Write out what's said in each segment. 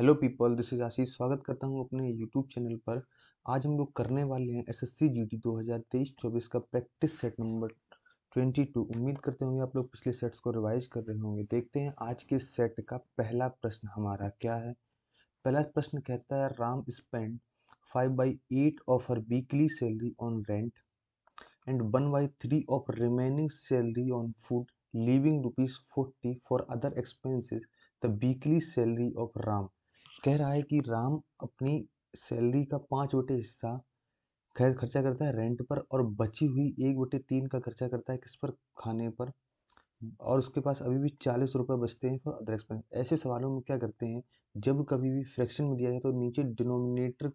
Hello people this is Ashish स्वागत करता हूँ अपने यूट्यूब चैनल पर आज हम लोग करने वाले हैं S S C G T दो हज़ार तेईस चौबीस का practice set number twenty two उम्मीद करते होंगे आप लोग पिछले सेट्स को रिवाइज कर रहे होंगे देखते हैं आज के सेट का पहला प्रश्न हमारा क्या है पहला प्रश्न कहता है Ram spend five by eight of her weekly salary on rent and one by three of remaining salary on food leaving rupees forty for other expenses the weekly salary of Ram कह रहा है कि राम अपनी सैलरी का पाँच बटे हिस्सा खैर खर्चा करता है रेंट पर और बची हुई एक बटे तीन का खर्चा करता है किस पर खाने पर और उसके पास अभी भी चालीस रुपये बचते हैं फॉर अदर एक्सपेंस ऐसे सवालों में क्या करते हैं जब कभी भी फ्रैक्शन में दिया जाए तो नीचे डिनोमिनेटर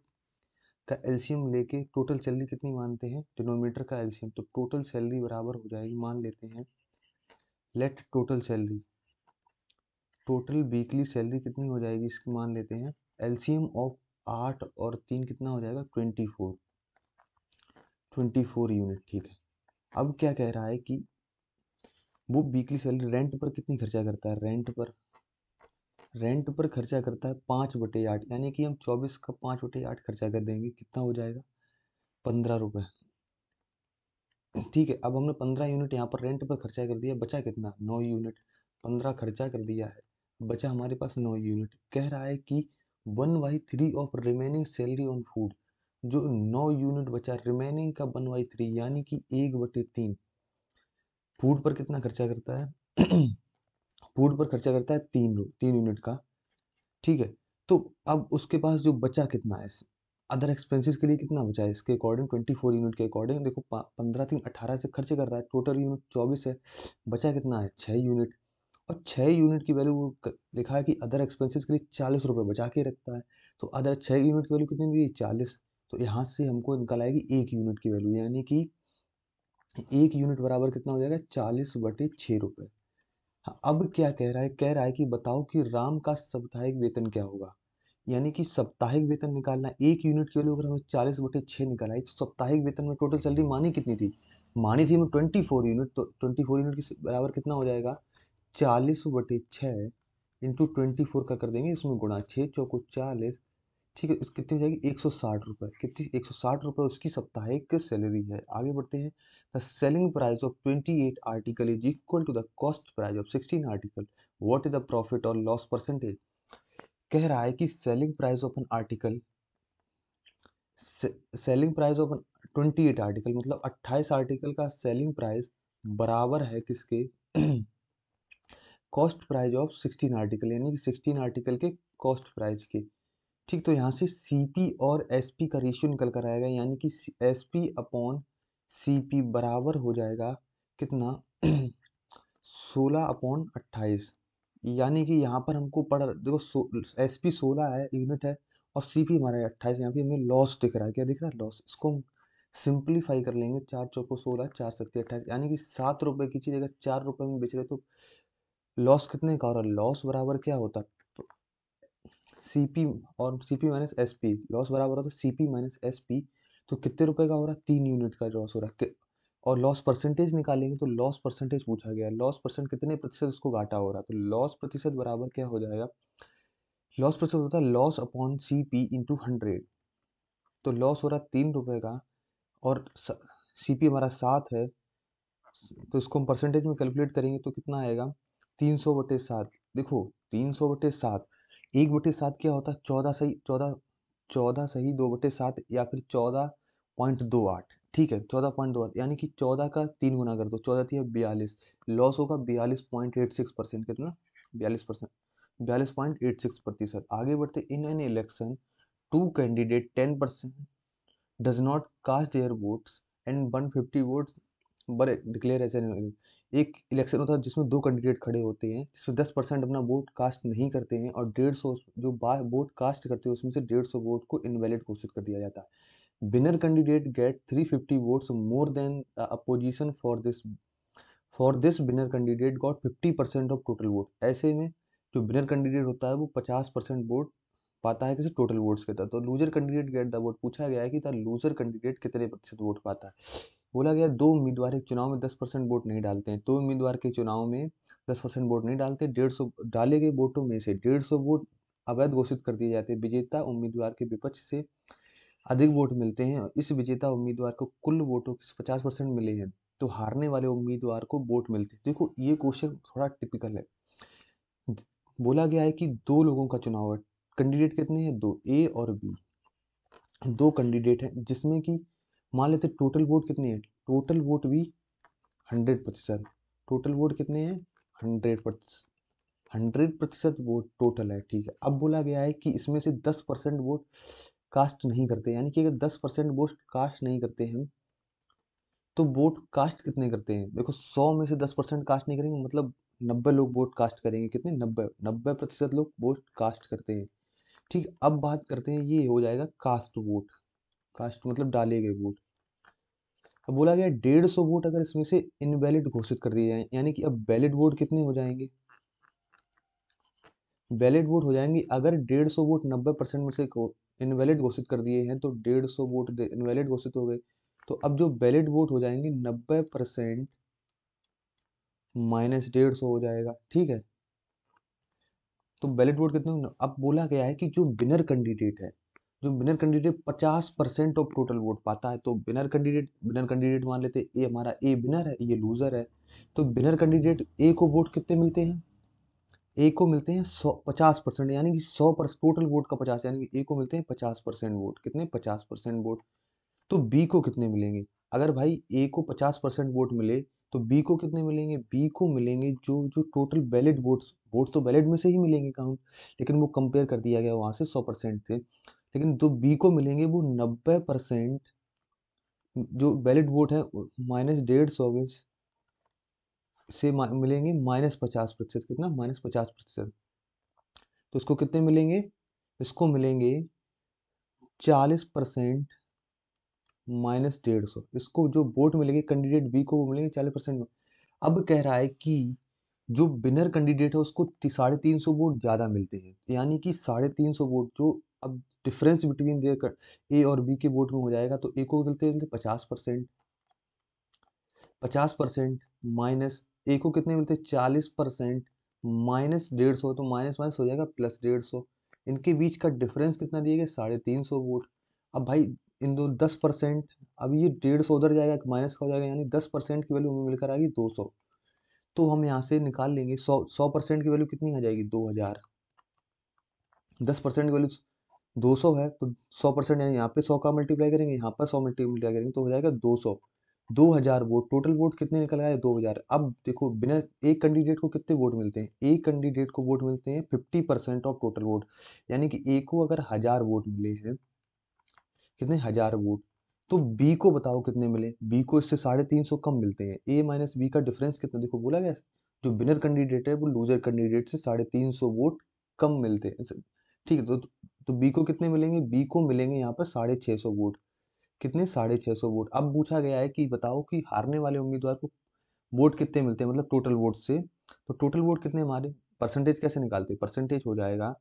का एल्शियम लेके टोटल सैलरी कितनी मानते हैं डिनोमिनेटर का एल्शियम तो टोटल सैलरी बराबर हो जाएगी मान लेते हैं let total salary total weekly salary कितनी हो जाएगी इसकी मान लेते हैं एलसीएम ऑफ आठ और तीन कितना हो जाएगा twenty four twenty four unit ठीक है अब क्या कह रहा है कि वो वीकली सैलरी रेंट पर कितनी खर्चा करता है रेंट पर रेंट पर खर्चा करता है पाँच बटे आठ यानी कि हम चौबीस का पाँच बटे आठ खर्चा कर देंगे कितना हो जाएगा पंद्रह रुपये ठीक है अब हमने पंद्रह यूनिट यहाँ पर रेंट पर खर्चा कर दिया बचा कितना नौ यूनिट पंद्रह खर्चा कर दिया है बचा हमारे पास नौ यूनिट कह रहा है कि one by three of remaining salary on food जो नौ यूनिट बचा रिमेनिंग का वन बाई थ्री यानी कि एक बटे तीन फूड पर कितना खर्चा करता है फूड पर खर्चा करता है तीन तीन यूनिट का ठीक है तो अब उसके पास जो बचा कितना है अदर एक्सपेंसेस के लिए कितना बचा है इसके अकॉर्डिंग ट्वेंटी फोर यूनिट के अकॉर्डिंग देखो पंद्रह तीन अठारह से खर्च कर रहा है टोटल यूनिट चौबीस है बचा कितना है छः यूनिट और छः यूनिट की वैल्यू देखा लिखा है कि अदर एक्सपेंसेस के लिए चालीस रुपये बचा के रखता है तो अदर छः यूनिट की वैल्यू कितनी दी चालीस तो यहाँ से हमको निकल आएगी एक यूनिट की वैल्यू यानी कि एक यूनिट बराबर कितना हो जाएगा चालीस बटे छः रुपये हाँ अब क्या कह रहा है कह रहा है कि बताओ कि राम का साप्ताहिक वेतन क्या होगा यानी कि साप्ताहिक वेतन निकालना एक यूनिट की वैल्यू अगर हमें चालीस बटे छः निकाला है तो साप्ताहिक वेतन में टोटल सैलरी मानी कितनी थी मानी थी हमें ट्वेंटी फोर यूनिट तो ट्वेंटी फोर यूनिट के बराबर कितना हो जाएगा चालीस बटे छ इंटू ट्वेंटी फोर का कर देंगे इसमें गुणा छः चौको चालीस ठीक है कितनी हो जाएगी एक सौ साठ रुपये कितनी एक सौ साठ रुपये उसकी साप्ताहिक सैलरी है आगे बढ़ते हैं the selling price of twenty eight article is equal to the cost price of sixteen article what is the profit और लॉस परसेंटेज कह रहा है कि selling price of an article selling price of twenty eight article मतलब अट्ठाईस आर्टिकल का selling price बराबर है किसके cost price of sixteen article यानी कि सिक्सटीन आर्टिकल के कॉस्ट प्राइज के ठीक तो यहाँ से सी और एस का रेशियो निकल कर आएगा यानी कि एस अपॉन सी बराबर हो जाएगा कितना सोलह अपॉन अट्ठाईस यानी कि यहाँ पर हमको पड़ देखो एस पी सोलह है यूनिट है और सी पी हमारा अट्ठाईस यहाँ पे हमें लॉस दिख रहा है क्या दिख रहा है लॉस इसको हम सिंप्लीफाई कर लेंगे चार चौको सोलह चार सत्तर अट्ठाईस यानी कि सात रुपये की चीज़ अगर चार रुपये में बेच रहे तो लॉस कितने का हो रहा है लॉस बराबर क्या होता है सी पी और C P minus S P loss बराबर होता है C P minus S P तो कितने रुपए का हो रहा है तीन यूनिट का लॉस हो रहा है और लॉस परसेंटेज निकालेंगे तो लॉस परसेंटेज पूछा गया लॉस परसेंट कितने प्रतिशत उसको घाटा हो रहा है तो लॉस प्रतिशत बराबर क्या हो जाएगा लॉस प्रतिशत होता है loss upon C P into hundred तो लॉस हो रहा है तीन रुपये का और सी पी हमारा सात है तो इसको हम परसेंटेज में कैलकुलेट करेंगे तो कितना आएगा तीन सौ बटे सात देखो तीन सौ बटे सात एक बटे सात क्या होता है चौदह सही चौदह चौदह सही दो बटे सात या फिर चौदह पॉइंट दो आठ ठीक है चौदह पॉइंट दो आठ यानी कि चौदह का तीन गुना कर दो चौदह तीन बयालीस लॉस होगा बयालीस पॉइंट एट सिक्स परसेंट कितना बयालीस परसेंट बयालीस पॉइंट एट सिक्स प्रतिशत आगे बढ़ते in an election two candidate ten percent does not cast their votes and one fifty votes बड़े डिक्लेयर एज एक इलेक्शन होता है जिसमें दो कैंडिडेट खड़े होते हैं जिसमें दस परसेंट अपना वोट कास्ट नहीं करते हैं और डेढ़ सौ जो वोट कास्ट करते हैं उसमें से डेढ़ सौ वोट को इनवैलिड घोषित कर दिया जाता है winner candidate get three fifty votes more than opposition for this for this winner candidate got fifty percent of total vote ऐसे में जो विनर कैंडिडेट होता है वो पचास परसेंट वोट पाता है किसी टोटल वोट्स के तहत तो loser candidate get the vote पूछा गया है कि द लूजर कैंडिडेट कितने प्रतिशत वोट पाता है बोला गया दो उम्मीदवार एक चुनाव में दस परसेंट वोट नहीं डालते हैं दो उम्मीदवार के चुनाव में दस परसेंट वोट नहीं डालते डेढ़ सौ डाले गए वोटों में से डेढ़ सौ वोट अवैध घोषित कर दिए जाते हैं विजेता उम्मीदवार के विपक्ष से अधिक वोट मिलते हैं इस विजेता उम्मीदवार को कुल वोटों के पचास परसेंट मिले हैं तो हारने वाले उम्मीदवार को वोट मिलते देखो ये क्वेश्चन थोड़ा टिपिकल है बोला गया है कि दो लोगों का चुनाव है कैंडिडेट कितने हैं दो ए और बी दो कैंडिडेट हैं जिसमें कि मान लेते टोटल वोट कितने हैं टोटल वोट भी हंड्रेड प्रतिशत टोटल वोट कितने हैं हंड्रेड प्रतिशत हंड्रेड प्रतिशत वोट टोटल है ठीक है अब बोला गया है कि इसमें से दस परसेंट वोट कास्ट नहीं करते यानी कि अगर दस परसेंट वोट कास्ट नहीं करते हम तो वोट कास्ट कितने करते हैं देखो सौ में से दस परसेंट कास्ट नहीं करेंगे मतलब नब्बे लोग वोट कास्ट करेंगे कितने नब्बे नब्बे प्रतिशत लोग वोट कास्ट करते हैं ठीक अब बात करते हैं ये हो जाएगा कास्ट वोट कास्ट मतलब डाले गए वोट अब बोला गया डेढ़ सौ वोट अगर इसमें से इनवैलिड घोषित कर दिए जाए यानी कि अब वैलिड वोट कितने हो जाएंगे वैलिड वोट हो जाएंगे अगर डेढ़ सौ वोट नब्बे परसेंट में से इनवैलिड घोषित कर दिए हैं तो डेढ़ सौ वोट इनवैलिड घोषित हो गए तो अब जो वैलिड वोट हो जाएंगे नब्बे परसेंट माइनस डेढ़ सौ हो जाएगा ठीक है तो वैलिड वोट कितने अब बोला गया है कि जो विनर कैंडिडेट है जो विनर कैंडिडेट पचास परसेंट ऑफ टोटल वोट पाता है तो विनर कैंडिडेट विनर कैंडिडेट मान लेते हैं ए हमारा ए विनर है ये लूज़र है तो विनर कैंडिडेट ए को वोट कितने मिलते हैं ए को मिलते हैं सौ पचास परसेंट यानी कि सौ पर टोटल वोट का पचास यानी कि ए को मिलते हैं पचास परसेंट वोट कितने पचास परसेंट वोट तो बी को कितने मिलेंगे अगर भाई ए को पचास परसेंट वोट मिले तो बी को कितने मिलेंगे बी को मिलेंगे जो जो टोटल वैलिड वोट्स वोट तो वैलिड में से ही मिलेंगे काउंट लेकिन वो कंपेयर कर दिया गया वहाँ से सौ परसेंट से लेकिन जो बी को मिलेंगे वो नब्बे परसेंट जो वैलिड वोट है माइनस डेढ़ सौ से मिलेंगे माइनस पचास प्रतिशत कितना माइनस पचास प्रतिशत तो इसको कितने मिलेंगे इसको मिलेंगे चालीस परसेंट माइनस डेढ़ सौ इसको जो वोट मिलेंगे कैंडिडेट बी को वो मिलेंगे चालीस परसेंट अब कह रहा है कि जो विनर कैंडिडेट है उसको साढ़े तीन सौ वोट ज़्यादा मिलते हैं यानी कि साढ़े तीन सौ वोट जो अब डिफरेंस बिटवीन देयर ए और बी के वोट में हो जाएगा तो ए को कितने मिलते पचास परसेंट पचास परसेंट माइनस ए को कितने मिलते चालीस परसेंट माइनस डेढ़ सौ तो माइनस माइनस हो जाएगा प्लस डेढ़ सौ इनके बीच का डिफरेंस कितना दिया गया साढ़े तीन सौ वोट अब भाई इन दो दस परसेंट अब ये डेढ़ सौ उधर जाएगा माइनस का हो जाएगा यानी दस परसेंट की वैल्यू हमें मिलकर आएगी दो सौ तो हम यहाँ से निकाल लेंगे सौ सौ परसेंट की वैल्यू कितनी आ जाएगी दो हज़ार दस परसेंट की वैल्यू दो सौ है तो सौ परसेंट यानी यहाँ पे सौ का मल्टीप्लाई करेंगे यहाँ पर सौ मल्टीप्लाई करेंगे तो हो जाएगा दो सौ दो हज़ार वोट टोटल वोट कितने निकल आए दो हज़ार अब देखो बिना एक कैंडिडेट को कितने वोट मिलते हैं एक कैंडिडेट को वोट मिलते हैं fifty percent of total vote यानी कि ए को अगर हज़ार वोट मिले हैं कितने हज़ार वोट तो बी को बताओ कितने मिले बी को इससे साढ़े तीन सौ कम मिलते हैं ए माइनस बी का डिफरेंस कितना देखो बोला गया जो विनर कैंडिडेट है वो लूजर कैंडिडेट से साढ़े तीन सौ वोट कम मिलते हैं ठीक है तो तो बी को कितने मिलेंगे बी को मिलेंगे यहाँ पर साढ़े छः सौ वोट कितने साढ़े छः सौ वोट अब पूछा गया है कि बताओ कि हारने वाले उम्मीदवार को वोट कितने मिलते हैं मतलब टोटल वोट से तो टोटल वोट कितने हमारे परसेंटेज कैसे निकालते हैं परसेंटेज हो जाएगा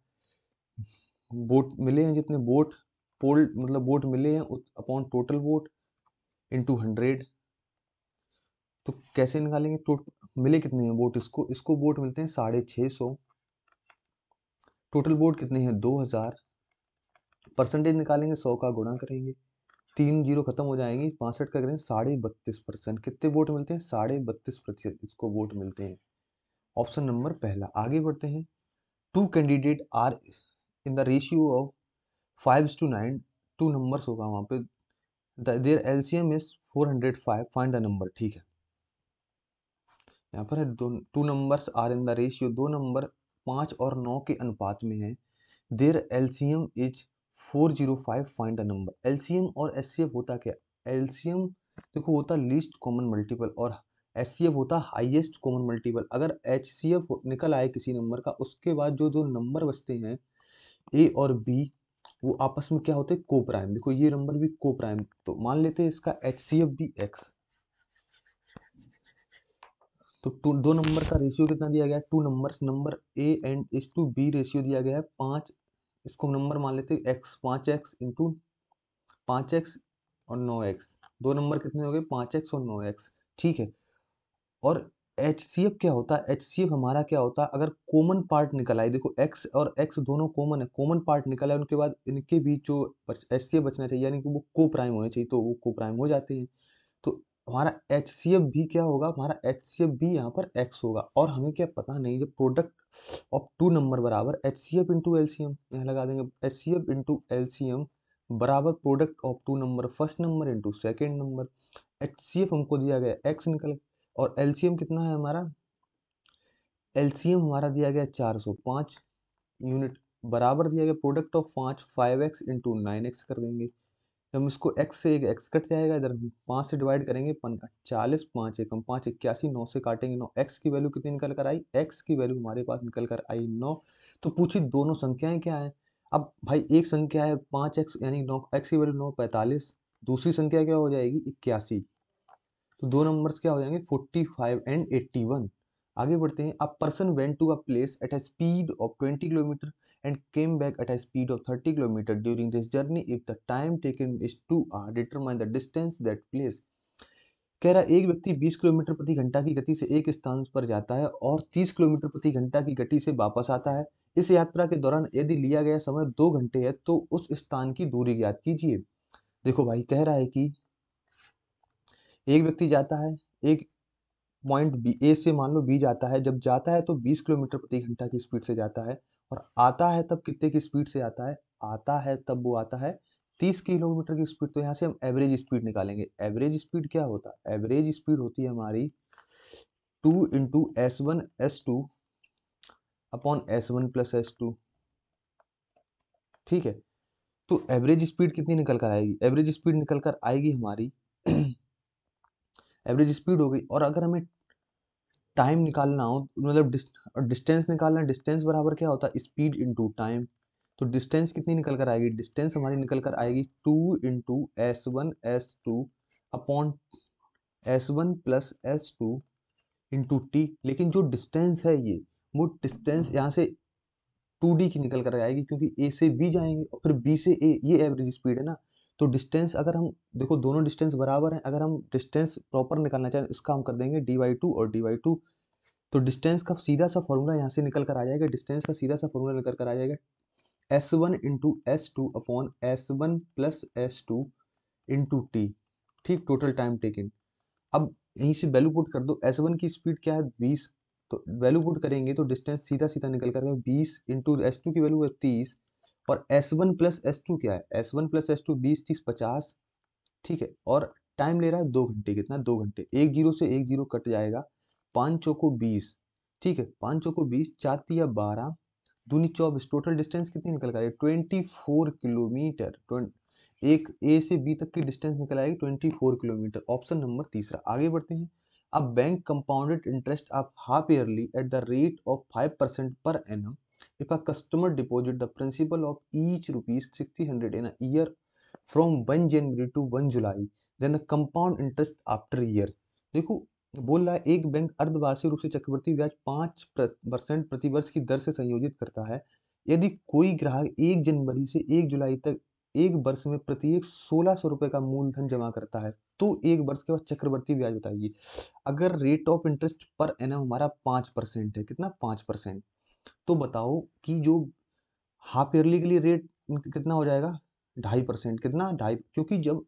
वोट मिले हैं जितने वोट पोल मतलब वोट मिले हैं upon total vote into hundred तो कैसे निकालेंगे मिले कितने हैं वोट इसको इसको वोट मिलते हैं साढ़े छः सौ टोटल बोर्ड कितने हैं दो हज़ार परसेंटेज निकालेंगे सौ का गुणा करेंगे तीन जीरो खत्म हो जाएंगे पांसठ का करेंगे साढ़े बत्तीस परसेंट कितने वोट मिलते हैं साढ़े बत्तीस प्रतिशत इसको वोट मिलते हैं ऑप्शन नंबर पहला आगे बढ़ते हैं two candidate are in the ratio of five to nine two numbers होगा वहाँ पे there L C M is four hundred five find the number ठीक है यहाँ पर है दो two numbers are in the ratio दो नंबर पाँच और नौ के अनुपात में है there LCM is four zero five find the number LCM और एस होता क्या एल्सीयम देखो होता लीस्ट कॉमन मल्टीपल और एस होता हाइएस्ट कॉमन मल्टीपल अगर एच सी एफ निकल आए किसी नंबर का उसके बाद जो दो नंबर बचते हैं ए और बी वो आपस में क्या होते हैं को प्राइम देखो ये नंबर भी को प्राइम तो मान लेते हैं इसका H C F be x तो टू दो नंबर का रेशियो कितना दिया गया है two number number A and is to B ratio दिया गया है पाँच इसको नंबर मान लेते हैं एक्स पाँच एक्स इंटू पाँच एक्स और नौ एक्स दो नंबर कितने हो गए पाँच एक्स और नौ एक्स ठीक है और एच सी एफ क्या होता है एच सी एफ हमारा क्या होता है अगर कॉमन पार्ट निकल आए देखो एक्स और एक्स दोनों कॉमन है कॉमन पार्ट निकल आए उनके बाद इनके बीच जो एच सी एफ बचना चाहिए यानी कि वो को प्राइम होने चाहिए तो वो को प्राइम हो जाते हैं तो हमारा एफ भी क्या होगा हमारा एफ भी यहाँ पर x होगा और हमें क्या पता नहीं जब प्रोडक्ट ऑफ टू नंबर बराबर H C F into L C M यहाँ लगा देंगे H C F into L C M बराबर product of two number first number into second number H C F हमको दिया गया x निकल और एल सी एम कितना है हमारा एल सी एम हमारा दिया गया चार सौ पाँच यूनिट बराबर दिया गया प्रोडक्ट ऑफ पाँच five x into nine x कर देंगे हम इसको एक्स से एक एक्स कट जाएगा इधर हम पाँच से डिवाइड करेंगे पन चालीस पाँच एकम पाँच इक्यासी नौ से काटेंगे नौ एक्स की वैल्यू कितनी निकल कर आई एक्स की वैल्यू हमारे पास निकल कर आई नौ तो पूछिए दोनों संख्याएं क्या है अब भाई एक संख्या है पाँच एक्स यानी नौ एक्स की वैल्यू नौ पैंतालीस दूसरी संख्या क्या हो जाएगी इक्यासी तो दो नंबर्स क्या हो जाएंगे forty five and eighty one आगे बढ़ते हैं a person went to a place at a speed of 20 kilometre and came back at a speed of 30 kilometre during this journey if the time taken is two hour determine the distance that place कह रहा एक व्यक्ति 20 kilometre प्रति घंटा की गति से एक स्थान पर जाता है और 30 किलोमीटर प्रति घंटा की गति से वापस आता है इस यात्रा के दौरान यदि लिया गया समय दो घंटे है तो उस स्थान की दूरी याद कीजिए देखो भाई कह रहा है कि एक व्यक्ति जाता है एक पॉइंट बी ए से मान लो बी जाता है जब जाता है तो 20 किलोमीटर प्रति घंटा की स्पीड से जाता है और आता है तब कितने की स्पीड से आता है आता है तब वो आता है 30 किलोमीटर की स्पीड तो यहाँ से हम एवरेज स्पीड निकालेंगे एवरेज स्पीड क्या होता है एवरेज स्पीड होती है हमारी two into S one S two upon S one plus S two ठीक है तो एवरेज स्पीड कितनी निकल कर आएगी एवरेज स्पीड निकल कर आएगी हमारी एवरेज स्पीड हो गई और अगर हमें टाइम निकालना हो मतलब डिस्टेंस निकालना डिस्टेंस बराबर क्या होता है स्पीड इंटू टाइम तो डिस्टेंस कितनी निकल कर आएगी डिस्टेंस हमारी निकल कर आएगी two into S one S two upon S one plus S two into T लेकिन जो डिस्टेंस है ये वो डिस्टेंस यहाँ से टू डी की निकल कर आएगी क्योंकि ए से बी जाएंगे और फिर बी से ए ये एवरेज स्पीड है ना तो डिस्टेंस अगर हम देखो दोनों डिस्टेंस बराबर हैं अगर हम डिस्टेंस प्रॉपर निकालना चाहें इसका हम कर देंगे डी वाई टू और डी वाई टू तो डिस्टेंस का सीधा सा फॉर्मूला यहाँ से निकल कर आ जाएगा डिस्टेंस का सीधा सा फॉर्मूला निकल कर आ जाएगा S one into S two upon S one plus S two into T ठीक टोटल टाइम टेकिंग अब यहीं से वैल्यू पुट कर दो एस वन की स्पीड क्या है बीस तो वैल्यू पुट करेंगे तो डिस्टेंस सीधा सीधा निकल कर बीस इंटू एस टू की वैल्यू है तीस और S one plus S two क्या है S one plus S two बीस तीस पचास ठीक है और टाइम ले रहा है दो घंटे कितना दो घंटे एक जीरो से एक जीरो कट जाएगा पाँच चौको बीस ठीक है पाँच चौको बीस चाती या बारह दूनी चौबीस टोटल डिस्टेंस कितनी निकल कर ट्वेंटी फोर किलोमीटर एक ए से बी तक की डिस्टेंस निकल आएगी twenty four kilometre option number तीसरा आगे बढ़ते हैं अब बैंक कंपाउंडेड इंटरेस्ट आप half yearly at the rate of five percent per annum if a customer deposit the principal of each rupees 1600 in a year from 1 January to 1 July then the compound interest after year देखो बोल रहा है एक bank अर्धवार्षिक रूप से चक्रवृद्धि ब्याज पाँच परसेंट प्रतिवर्ष की दर से संयोजित करता है यदि कोई ग्राहक एक जनवरी से एक जुलाई तक एक वर्ष में प्रत्येक सोलह सौ रुपये का मूलधन जमा करता है तो एक वर्ष के बाद चक्रवर्ती ब्याज बताइए अगर rate of interest per annum हमारा पाँच परसेंट है कितना पाँच परसेंट तो बताओ कि जो हाफ ईयरली के लिए रेट कितना हो जाएगा ढाई परसेंट कितना ढाई क्योंकि जब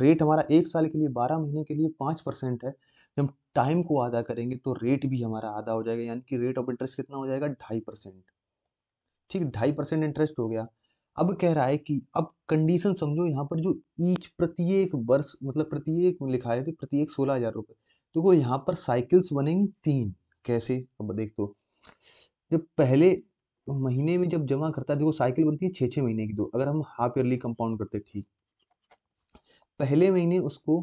रेट हमारा एक साल के लिए बारह महीने के लिए पाँच परसेंट है जब टाइम को आधा करेंगे तो रेट भी हमारा आधा हो जाएगा यानी कि रेट ऑफ इंटरेस्ट कितना हो जाएगा ढाई परसेंट ठीक ढाई परसेंट इंटरेस्ट हो गया अब कह रहा है कि अब कंडीशन समझो यहाँ पर जो ईच प्रत्येक वर्ष मतलब प्रत्येक लिखा है प्रत्येक सोलह हजार रुपये देखो तो यहाँ पर साइकिल्स बनेंगी तीन कैसे अब देख दो जब पहले महीने में जब जमा करता है देखो साइकिल बनती है छः छः महीने की दो अगर हम हाफ ईयरली कंपाउंड करते ठीक पहले महीने उसको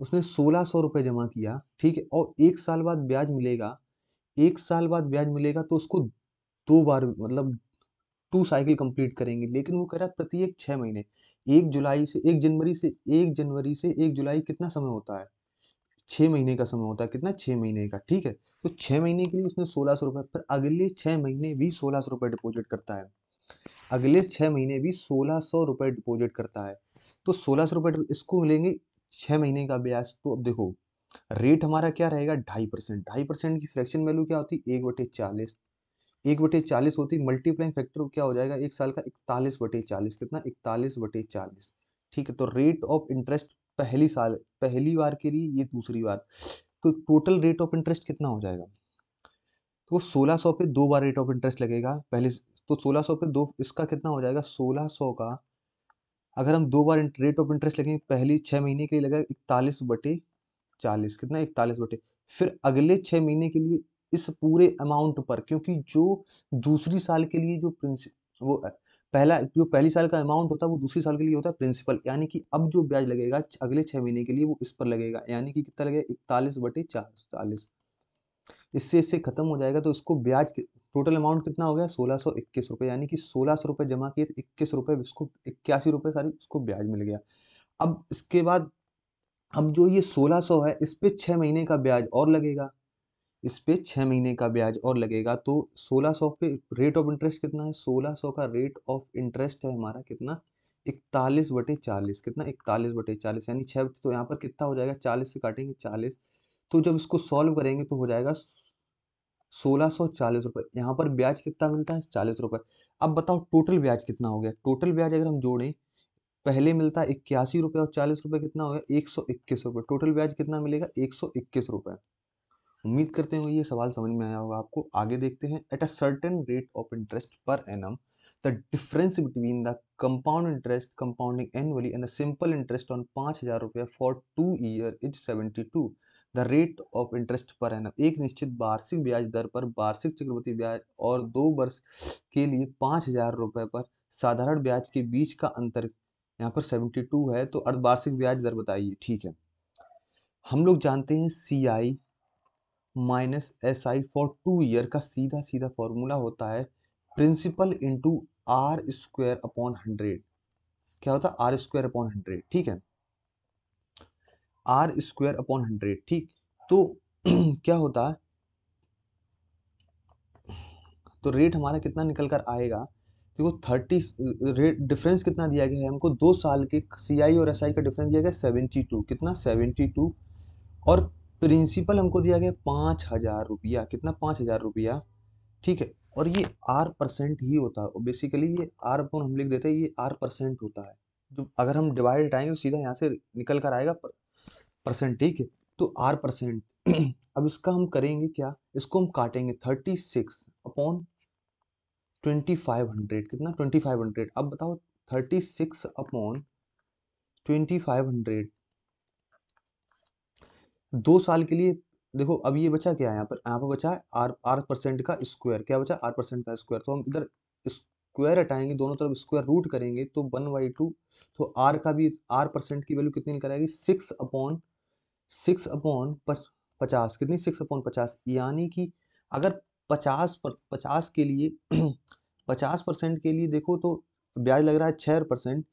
उसने सोलह सौ रुपये जमा किया ठीक है और एक साल बाद ब्याज मिलेगा एक साल बाद ब्याज मिलेगा तो उसको दो बार मतलब टू साइकिल कंप्लीट करेंगे लेकिन वो कह रहा है प्रत्येक छः महीने एक जुलाई से एक जनवरी से एक जनवरी से एक जुलाई कितना समय होता है छः महीने का समय होता है कितना छः महीने का ठीक है तो छः महीने के लिए उसने सोलह सौ रुपये फिर अगले छः महीने भी सोलह सौ रुपये डिपॉजिट करता है अगले छः महीने भी सोलह सौ रुपये डिपॉजिट करता है तो सोलह सौ रुपये इसको मिलेंगे छः महीने का ब्याज तो अब देखो रेट हमारा क्या रहेगा ढाई परसेंट ढाई परसेंट की फ्रैक्शन वैल्यू क्या होती है एक बटे चालीस एक बटे चालीस होती मल्टीप्लाइंग फैक्टर क्या हो जाएगा एक साल का इकतालीस बटे चालीस कितना इकतालीस बटे चालीस ठीक है तो रेट ऑफ इंटरेस्ट पहली साल पहली बार के लिए ये दूसरी बार तो टोटल रेट ऑफ इंटरेस्ट कितना हो जाएगा तो सोलह सौ पे दो बार रेट ऑफ इंटरेस्ट लगेगा पहले तो सोलह सौ पे दो इसका कितना हो जाएगा सोलह सौ का अगर हम दो बार रेट ऑफ इंटरेस्ट लगेंगे पहली छह महीने के लिए लगेगा इकतालीस बटे चालीस कितना इकतालीस बटे फिर अगले छह महीने के लिए इस पूरे अमाउंट पर क्योंकि जो दूसरी साल के लिए जो प्रिंसिप वो पहला जो पहली साल का अमाउंट होता है वो दूसरे साल के लिए होता है प्रिंसिपल यानी कि अब जो ब्याज लगेगा अगले छः महीने के लिए वो इस पर लगेगा यानी कि कितना लगेगा इकतालीस बटे चार चालीस इससे इससे खत्म हो जाएगा तो इसको ब्याज टोटल अमाउंट कितना हो गया सोलह सौ इक्कीस यानी कि सोलह सौ जमा किए तो इक्कीस रुपए इसको इक्यासी रुपए सारी उसको ब्याज मिल गया अब इसके बाद अब जो ये सोलह सौ है इस पर छह महीने का ब्याज और लगेगा इस पर छः महीने का ब्याज और लगेगा तो सोलह सौ पे रेट ऑफ इंटरेस्ट कितना है सोलह सौ का रेट ऑफ इंटरेस्ट है हमारा कितना इकतालीस बटे चालीस कितना इकतालीस बटे चालीस यानी छः तो यहाँ पर कितना हो जाएगा चालीस से काटेंगे चालीस तो जब इसको सॉल्व करेंगे तो हो जाएगा सोलह सौ चालीस रुपये यहाँ पर ब्याज कितना मिलता है चालीस रुपये अब बताओ टोटल ब्याज कितना हो गया टोटल ब्याज अगर हम जोड़ें पहले मिलता है इक्यासी रुपये और चालीस रुपये कितना हो गया एक सौ इक्कीस रुपये टोटल ब्याज कितना मिलेगा एक सौ इक्कीस रुपये उम्मीद करते हुए ये सवाल समझ में आया होगा आपको आगे देखते हैं at a certain rate of interest per annum the difference between the compound interest compounding annually and the simple interest on 5000 रुपया for 2 year is 72 the rate of interest per annum एक निश्चित वार्षिक ब्याज दर पर वार्षिक चक्रवर्ती ब्याज और दो वर्ष के लिए पाँच हजार रुपये पर साधारण ब्याज के बीच का अंतर यहाँ पर सेवेंटी टू है तो अर्धवार्षिक ब्याज दर बताइए ठीक है हम लोग जानते हैं C I minus S I for two year का सीधा सीधा फॉर्मूला होता है principal into R square upon hundred क्या होता है आर स्क्वायर अपॉन हंड्रेड ठीक है आर स्क्वायर अपॉन हंड्रेड ठीक तो क्या होता है तो रेट हमारा कितना निकल कर आएगा देखो थर्टी रेट डिफरेंस कितना दिया गया है हमको दो साल के सी और एस का डिफरेंस दिया गया सेवेंटी टू कितना सेवेंटी टू और प्रिंसिपल हमको दिया गया पाँच हज़ार रुपया कितना पाँच हज़ार रुपया ठीक है और ये आर परसेंट ही होता है बेसिकली ये आर अपन हम लिख देते हैं ये आर परसेंट होता है जो अगर हम डिवाइड आएंगे तो सीधा यहाँ से निकल कर आएगा पर, परसेंट ठीक है तो आर परसेंट अब इसका हम करेंगे क्या इसको हम काटेंगे thirty six upon twenty five hundred कितना ट्वेंटी फाइव हंड्रेड अब बताओ thirty six upon twenty five hundred दो साल के लिए देखो अब ये बचा क्या है यहाँ पर यहाँ पर बचा है आर आर परसेंट का स्क्वायर क्या बचा आर परसेंट का स्क्वायर तो हम इधर स्क्वायर हटाएंगे दोनों तरफ स्क्वायर रूट करेंगे तो वन बाई टू तो आर का भी आर परसेंट की वैल्यू कितनी निकलेगी सिक्स अपॉन सिक्स अपॉन पचास कितनी सिक्स अपॉन पचास यानी कि अगर पचास पर पचास के लिए पचास परसेंट के लिए देखो तो ब्याज लग रहा है छः परसेंट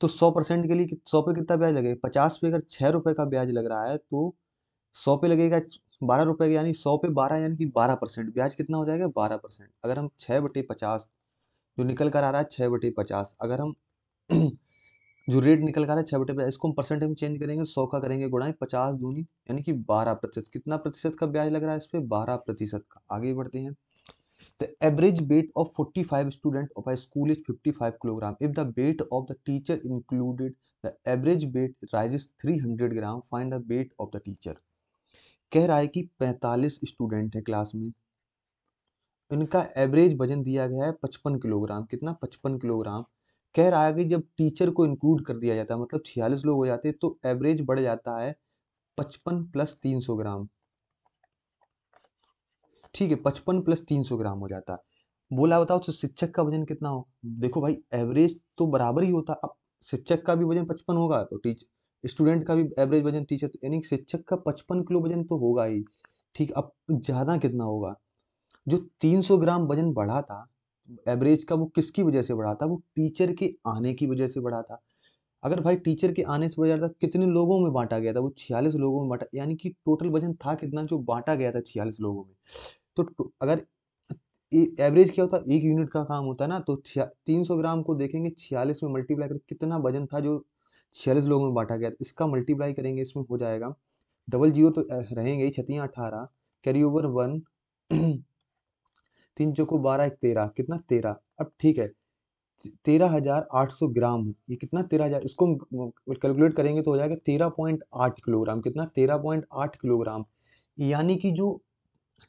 तो सौ परसेंट के लिए सौ पे कितना ब्याज लगेगा पचास पे अगर छः रुपये का ब्याज लग रहा है तो सौ पे लगेगा बारह रुपये का यानी सौ पे बारह यानी कि बारह परसेंट ब्याज कितना हो जाएगा बारह परसेंट अगर हम छः बटे पचास जो निकल कर आ रहा है छः बटे पचास अगर हम जो रेट निकल कर आ रहा है छः बटे पचास इसको हम परसेंट में चेंज करेंगे सौ का करेंगे गुणाएं पचास दूनी यानी कि बारह प्रतिशत कितना प्रतिशत का ब्याज लग रहा है इस पर बारह प्रतिशत का आगे बढ़ते हैं average weight of forty five student of a school is fifty five kilogram if the weight of the teacher included the average weight weight three hundred gram Find the weight of the teacher कह रहा है कि 45 student है class में इनका average वजन दिया गया है 55 किलोग्राम कितना 55 किलोग्राम कह रहा है कि जब टीचर को इंक्लूड कर दिया जाता है मतलब छियालीस लोग हो जाते हैं तो एवरेज बढ़ जाता है पचपन प्लस तीन ग्राम ठीक है पचपन प्लस तीन ग्राम हो जाता है बोला बताओ तो शिक्षक का वजन कितना हो देखो भाई एवरेज तो बराबर ही होता अब शिक्षक का भी वजन पचपन होगा तो टीचर स्टूडेंट का भी एवरेज वजन टीचर यानी शिक्षक का पचपन किलो वजन तो होगा ही ठीक अब ज़्यादा कितना होगा जो 300 ग्राम वजन बढ़ा था एवरेज का वो किसकी वजह से बढ़ा था वो टीचर के आने की वजह से बढ़ा था अगर भाई टीचर के आने से बढ़ा जाता कितने लोगों में बांटा गया था वो छियालीस लोगों में बांटा यानी कि टोटल वजन था कितना जो बांटा गया था छियालीस लोगों में तो, तो अगर एवरेज क्या होता है एक यूनिट का काम होता है ना तो तीन सौ ग्राम को देखेंगे छियालीस में मल्टीप्लाई कर कितना वजन था जो छियालीस लोगों में बांटा गया इसका मल्टीप्लाई करेंगे इसमें हो जाएगा डबल जीरो तो रहेंगे ही छतियाँ अठारह कैरी ओवर वन तीन चौको बारह एक तेरह कितना तेरह अब ठीक है तेरह हज़ार आठ सौ ग्राम ये कितना तेरह हज़ार इसको कैलकुलेट करेंगे तो हो जाएगा तेरह पॉइंट आठ किलोग्राम कितना तेरह पॉइंट आठ किलोग्राम यानी कि जो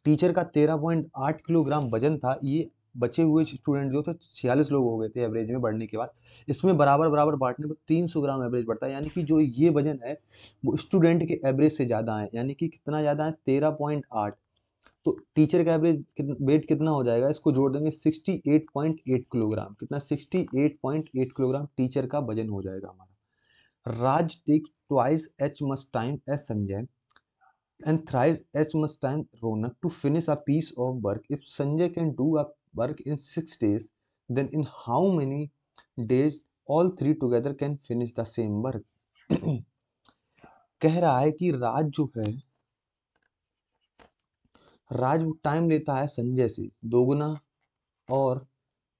टीचर का तेरह पॉइंट आठ किलोग्राम वजन था ये बचे हुए स्टूडेंट जो थे छियालीस लोग हो गए थे एवरेज में बढ़ने के बाद इसमें बराबर बराबर बांटने पर तीन सौ ग्राम एवरेज बढ़ता है यानी कि जो ये वजन है वो स्टूडेंट के एवरेज से ज़्यादा है यानी कि कितना ज़्यादा है तेरह पॉइंट आठ तो टीचर का एवरेज वेट कितना हो जाएगा इसको जोड़ देंगे sixty eight point eight kilogram कितना sixty eight point eight kilogram teacher का वजन हो जाएगा हमारा Raj take twice as much time as Sanjay and thrice as much time Ronak to finish a piece of work. If Sanjay can do a work in 6 days then in how many days all three together can finish the same work कह रहा है कि राज जो है राज time लेता है संजय से दोगुना और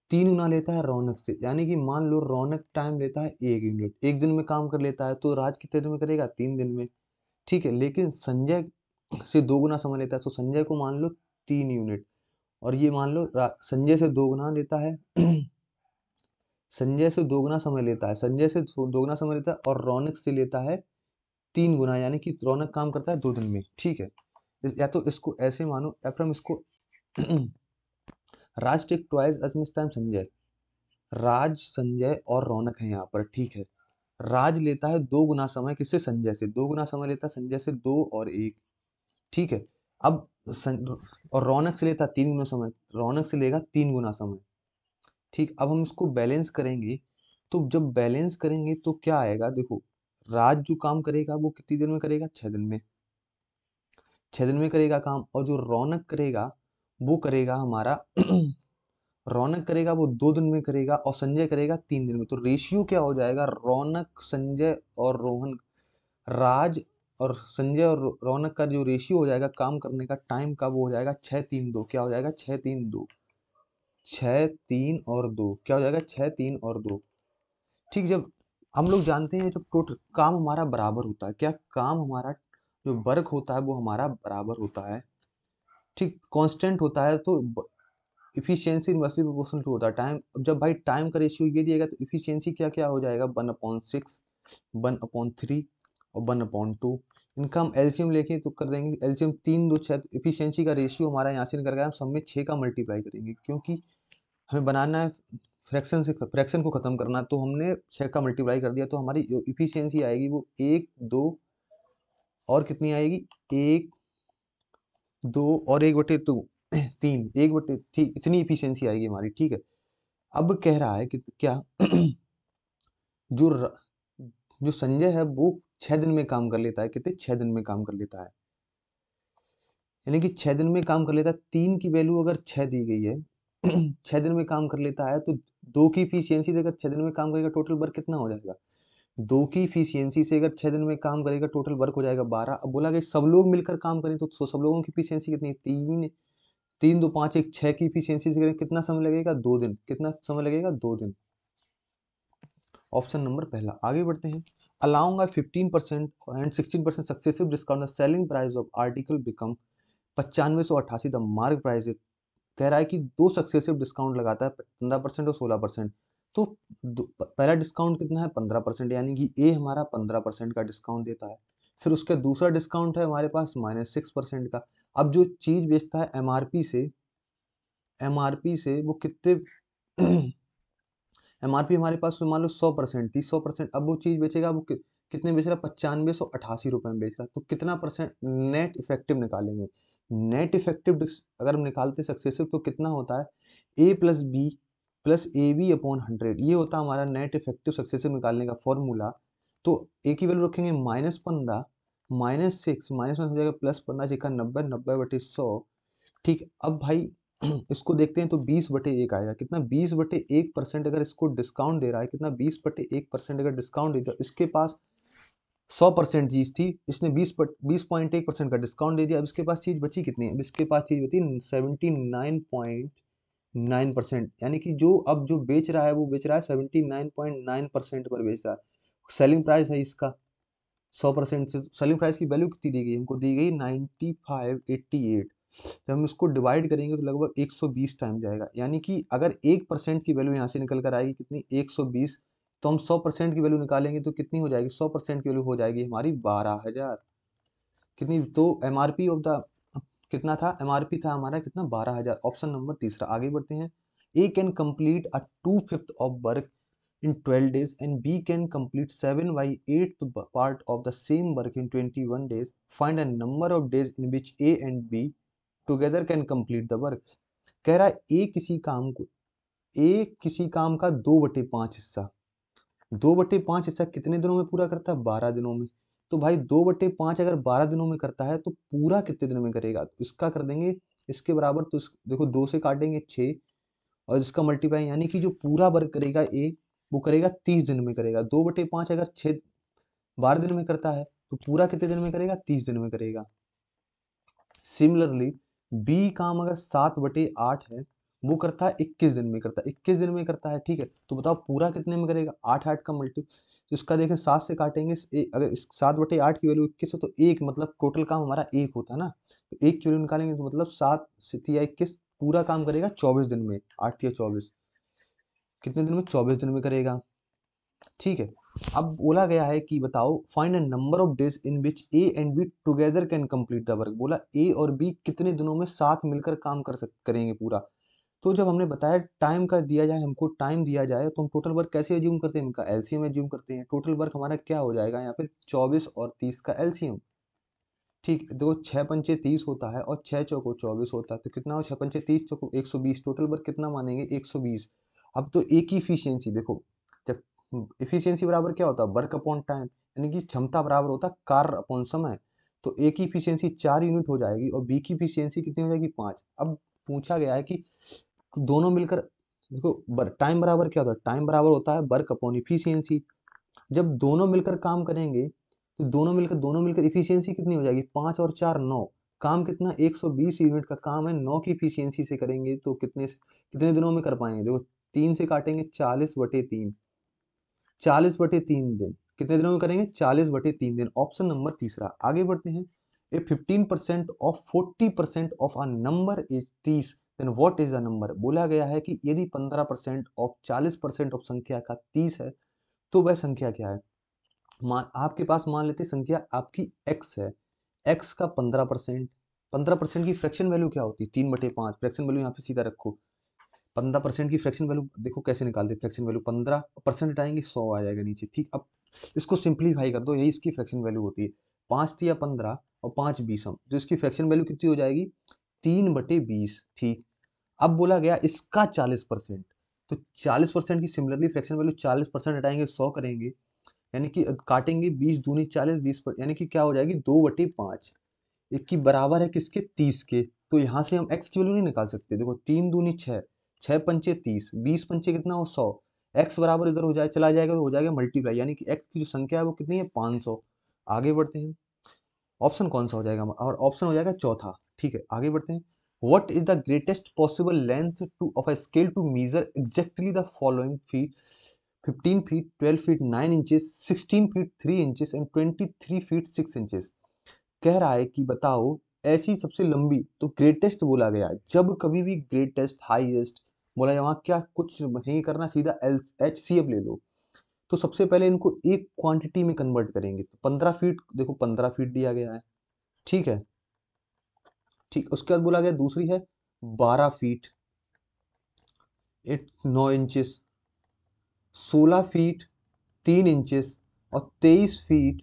तीन गुना लेता है रौनक से यानी कि मान लो रौनक टाइम लेता है एक यूनिट एक दिन में काम कर लेता है तो राज कितने दिन में करेगा तीन दिन में ठीक है लेकिन संजय से दो गुना समय लेता है तो संजय को मान लो तीन यूनिट और ये मान लो संजय से दोगुना लेता है संजय से दोगुना समय लेता है संजय से दोगुना समय लेता है और रौनक से लेता है तीन गुना यानी कि रौनक काम करता है दो दिन में ठीक है या तो इसको ऐसे मानो हम इसको Raj take twice as much time Sanjay Raj Sanjay और रौनक है यहाँ पर ठीक है राज लेता है दो गुना समय किससे संजय से दो गुना समय लेता है संजय से दो और एक ठीक है अब और रौनक से लेता तीन गुना समय रौनक से लेगा तीन गुना समय ठीक अब हम इसको बैलेंस करेंगे तो जब बैलेंस करेंगे तो क्या आएगा देखो राज जो काम करेगा वो कितनी देर में करेगा छह दिन में छह दिन में करेगा काम और जो रौनक करेगा वो करेगा हमारा रौनक करेगा वो दो दिन में करेगा और संजय करेगा तीन दिन में तो रेशियो क्या हो जाएगा रौनक संजय और रोहन राज और संजय और रौनक का जो रेशियो हो जाएगा काम करने का टाइम का वो हो जाएगा छः तीन दो क्या हो जाएगा छः तीन दो छ तीन और दो क्या हो जाएगा छः तीन और दो ठीक जब हम लोग जानते हैं जब टोटल काम हमारा बराबर होता है क्या काम हमारा जो वर्क होता है वो हमारा बराबर होता है ठीक कांस्टेंट होता है तो इफिशियंसी इन्वर्सली प्रोपोर्शनल टू होता है टाइम जब भाई टाइम का रेशियो ये दिएगा तो इफिशियंसी क्या क्या हो जाएगा one upon six one upon three और वन अपॉइंट टू इनका हम एल्शियम लेके तो कर देंगे एल्शियम तीन दो छः इफिशियंसी का रेशियो हमारा यहाँ से निकल गया हम सब में छः का मल्टीप्लाई करेंगे क्योंकि हमें बनाना है फ्रैक्शन से फ्रैक्शन को ख़त्म करना तो हमने छः का मल्टीप्लाई कर दिया तो हमारी इफिशियंसी आएगी वो एक दो और कितनी आएगी एक दो और एक बटे दो तीन एक बटे ठीक इतनी इफिशियंसी आएगी हमारी ठीक है अब कह रहा है कि क्या जो जो संजय है वो छह दिन में काम कर लेता है कितने छह दिन में काम कर लेता है यानी कि छह दिन में काम कर लेता है तीन की वैल्यू अगर छह दी गई है छह दिन में काम कर लेता है तो दो की इफिशियंसी से अगर छह दिन में काम करेगा टोटल वर्क कितना हो जाएगा दो की इफिशियंसी से अगर छह दिन में काम करेगा टोटल वर्क हो जाएगा बारह अब बोला गया सब लोग मिलकर काम करें तो, सब लोगों की इफिशियंसी कितनी तीन तीन दो पांच एक छह की इफिशियंसी से करें कितना समय लगेगा दो दिन कितना समय लगेगा दो दिन ऑप्शन नंबर पहला आगे बढ़ते हैं allowing a 15% and 16% successive discount the selling price of article become पचानवे सौ अट्ठासी द मार्क प्राइस कह रहा है कि दो सक्सेसिव डिस्काउंट लगाता है पंद्रह परसेंट और सोलह परसेंट तो पहला डिस्काउंट कितना है पंद्रह परसेंट यानी कि ए हमारा पंद्रह परसेंट का डिस्काउंट देता है फिर उसका दूसरा डिस्काउंट है हमारे पास माइनस सिक्स परसेंट का अब जो चीज़ बेचता है एम से एम से वो कितने एम हमारे पास तो मान लो सौ परसेंट थी सौ परसेंट अब वो चीज़ बेचेगा वो कि, कितने बेच रहा है पचानवे सौ अठासी रुपये में बेच रहा है तो कितना परसेंट नेट इफेक्टिव निकालेंगे नेट इफेक्टिव अगर हम निकालते सक्सेसिव तो कितना होता है A plus B plus A B upon hundred ये होता है हमारा नेट इफेक्टिव सक्सेसिव निकालने का फॉर्मूला तो ए की वैल्यू रखेंगे माइनस पंद्रह माइनस सिक्स माइनस वन हो जाएगा प्लस पंद्रह जिका नब्बे नब्बे बटे सौ ठीक अब भाई इसको देखते हैं तो बीस बटे एक आएगा कितना बीस बटे एक परसेंट अगर इसको डिस्काउंट दे रहा है कितना बीस बटे एक परसेंट अगर डिस्काउंट देता इसके पास सौ परसेंट चीज़ थी इसने बीस बीस पॉइंट एक परसेंट का डिस्काउंट दे दिया अब इसके पास चीज़ बची कितनी है अब इसके पास चीज़ बची seventy nine point nine percent यानी कि जो अब जो बेच रहा है वो बेच रहा है seventy nine point nine percent पर बेच रहा है सेलिंग प्राइस है इसका सौ परसेंट से सेलिंग प्राइस की वैल्यू कितनी दी गई हमको दी गई नाइन्टी फाइव एट्टी एट जब हम इसको डिवाइड करेंगे तो लगभग 120 टाइम जाएगा यानी कि अगर एक परसेंट की वैल्यू यहाँ से निकल कर आएगी कितनी 120 तो हम 100 परसेंट की वैल्यू निकालेंगे तो कितनी हो जाएगी 100 परसेंट की वैल्यू हो जाएगी हमारी बारह हज़ार कितनी तो M R P of the कितना था एम आर पी था हमारा कितना बारह हज़ार ऑप्शन नंबर तीसरा आगे बढ़ते हैं A can complete a two fifth of work in twelve days and B can complete seven by eight part of the same work in twenty one days find a number of days in which A and B together can complete the work कह रहा है ए किसी काम को ए किसी काम का दो बटे पांच हिस्सा दो बटे पांच हिस्सा कितने दिनों में पूरा करता है बारह दिनों में तो भाई दो बटे पांच अगर बारह दिनों में करता है तो पूरा कितने दिनों में करेगा इसका कर देंगे इसके बराबर तो इस, देखो दो से काटेंगे छ और इसका मल्टीप्लाई यानी कि जो पूरा वर्क करेगा ए वो करेगा तीस दिन में करेगा दो बटे पांच अगर छ बारह दिन में करता है तो पूरा कितने दिन में करेगा तीस दिन में करेगा सिमिलरली बी काम अगर सात बटे आठ है वो करता है इक्कीस दिन में करता है इक्कीस दिन में करता है ठीक है तो बताओ पूरा कितने में करेगा आठ आठ का मल्टी तो इसका देखें सात से काटेंगे अगर सात बटे आठ की वैल्यू इक्कीस है तो एक मतलब टोटल काम हमारा एक होता है ना तो एक की वैल्यू निकालेंगे तो मतलब सात या इक्कीस पूरा काम करेगा चौबीस दिन में आठ या चौबीस कितने दिन में चौबीस दिन में करेगा ठीक है अब बोला गया है कि बताओ find a number of days in which A and B together can complete the work बोला ए और बी कितने दिनों में साथ मिलकर काम कर सक करेंगे पूरा तो जब हमने बताया टाइम का दिया जाए हमको टाइम दिया जाए तो हम टोटल वर्क कैसे एज्यूम करते हैं इनका एलसीएम एज्यूम करते हैं टोटल वर्क हमारा क्या हो जाएगा यहाँ पे चौबीस और तीस का एलसीएम ठीक देखो छः पंचे तीस होता है और छः चौको चौबीस होता है तो कितना हो छः पंचे तीस चौको एक सौ बीस टोटल वर्क कितना मानेंगे एक सौ बीस अब तो एक ही इफिशियंसी देखो इफिशियंसी बराबर क्या होता है वर्क अपॉन टाइम यानी कि क्षमता बराबर होता है कार अपॉन समय तो ए की इफिशियंसी चार यूनिट हो जाएगी और बी की इफिशियंसी कितनी हो जाएगी पाँच अब पूछा गया है कि दोनों मिलकर देखो टाइम बराबर क्या होता है टाइम बराबर होता है वर्क अपॉन इफिशियंसी जब दोनों मिलकर काम करेंगे तो दोनों मिलकर दोनों मिलकर इफिशियंसी कितनी हो जाएगी पाँच और चार नौ काम कितना 120 यूनिट का काम है नौ की इफिशियंसी से करेंगे तो कितने कितने दिनों में कर पाएंगे देखो तीन से काटेंगे चालीस बटे तीन चालीस बटे तीन दिन कितने दिनों में करेंगे चालीस बटे तीन दिन ऑप्शन नंबर तीसरा आगे बढ़ते हैं A fifteen percent of forty percent of a number is तीस then what is a number बोला गया है कि यदि पंद्रह परसेंट ऑफ चालीस परसेंट ऑफ संख्या का तीस है तो वह संख्या क्या है मान आपके पास मान लेते संख्या आपकी एक्स है एक्स का पंद्रह परसेंट पंद्रह परसेंट की फ्रैक्शन वैल्यू क्या होती है तीन बटे पांच फ्रैक्शन वैल्यू यहाँ पे सीधा रखो पंद्रह परसेंट की फ्रैक्शन वैल्यू देखो कैसे निकालते फ्रैक्शन वैल्यू पंद्रह परसेंट हटाएंगे सौ आ जाएगा नीचे ठीक अब इसको सिंप्लीफाई कर दो यही इसकी फ्रैक्शन वैल्यू होती है पाँच थी या पंद्रह और पाँच बीस हम तो इसकी फ्रैक्शन वैल्यू कितनी हो जाएगी तीन बटे बीस ठीक अब बोला गया इसका चालीस परसेंट तो चालीस परसेंट की सिमिलरली फ्रैक्शन वैल्यू चालीस परसेंट हटाएंगे सौ करेंगे यानी कि काटेंगे बीस दूनी चालीस बीस पर यानी कि क्या हो जाएगी दो बटे पाँच एक की बराबर है किसके तीस के तो यहाँ से हम एक्स की वैल्यू नहीं निकाल सकते देखो तीन दूनी छः छः पंचे तीस बीस पंचे कितना हो सौ एक्स बराबर इधर हो जाए चला जाएगा तो हो जाएगा मल्टीप्लाई यानी कि एक्स की जो संख्या है वो कितनी है पाँच सौ आगे बढ़ते हैं ऑप्शन कौन सा हो जाएगा और ऑप्शन हो जाएगा चौथा ठीक है आगे बढ़ते हैं what is the greatest possible length to of a scale to measure exactly the following feet fifteen feet twelve feet nine inches sixteen feet three inches and twenty three feet six inches कह रहा है कि बताओ ऐसी सबसे लंबी तो greatest बोला गया जब कभी भी ग्रेटेस्ट हाईएस्ट बोला जाए वहाँ क्या कुछ नहीं करना सीधा एल एच सी एफ ले लो तो सबसे पहले इनको एक क्वांटिटी में कन्वर्ट करेंगे तो पंद्रह फीट देखो पंद्रह फीट दिया गया है ठीक है ठीक उसके बाद बोला गया दूसरी है बारह फीट एट नौ इंचेस सोलह फीट तीन इंचेस और तेईस फीट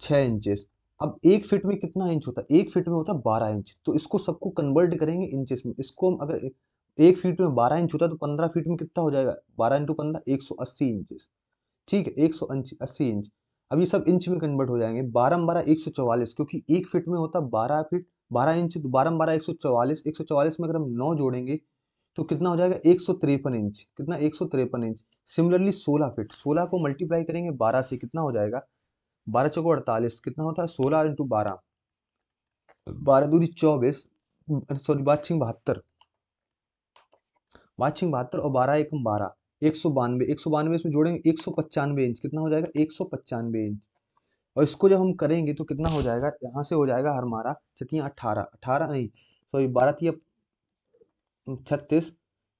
छः इंचेस अब एक फीट में कितना इंच होता है एक फीट में होता है बारह इंच तो इसको सबको कन्वर्ट करेंगे इंचेस में इसको हम अगर एक फीट में बारह इंच होता है तो पंद्रह फीट में कितना हो जाएगा बारह इंटू पंद्रह एक सौ अस्सी इंच ठीक है एक सौ अस्सी इंच अब ये सब इंच में कन्वर्ट हो जाएंगे बारह बारह एक सौ चौवालीस क्योंकि एक फीट में होता बारह फीट बारह इंच तो बारह बारह एक सौ चौवालीस एक सौ चौवालीस में अगर हम नौ जोड़ेंगे तो कितना हो जाएगा एक सौ तिरपन इंच कितना एक सौ तिरपन इंच सिमिलरली सोलह फीट सोलह को मल्टीप्लाई करेंगे बारह से कितना हो जाएगा बारह चौको अड़तालीस कितना होता है सोलह इंटू बारह बारह दूरी चौबीस सॉरी बात छिंग बहत्तर बादशिंग बहत्तर और बारह एकम बारह एक सौ बानवे एक सौ बानवे इसमें जोड़ेंगे एक सौ पचानवे इंच कितना हो जाएगा एक सौ पचानवे इंच और इसको जब हम करेंगे तो कितना हो जाएगा यहाँ से हो जाएगा हमारा छतियाँ अट्ठारह अट्ठारह नहीं सॉरी बारह तीय छत्तीस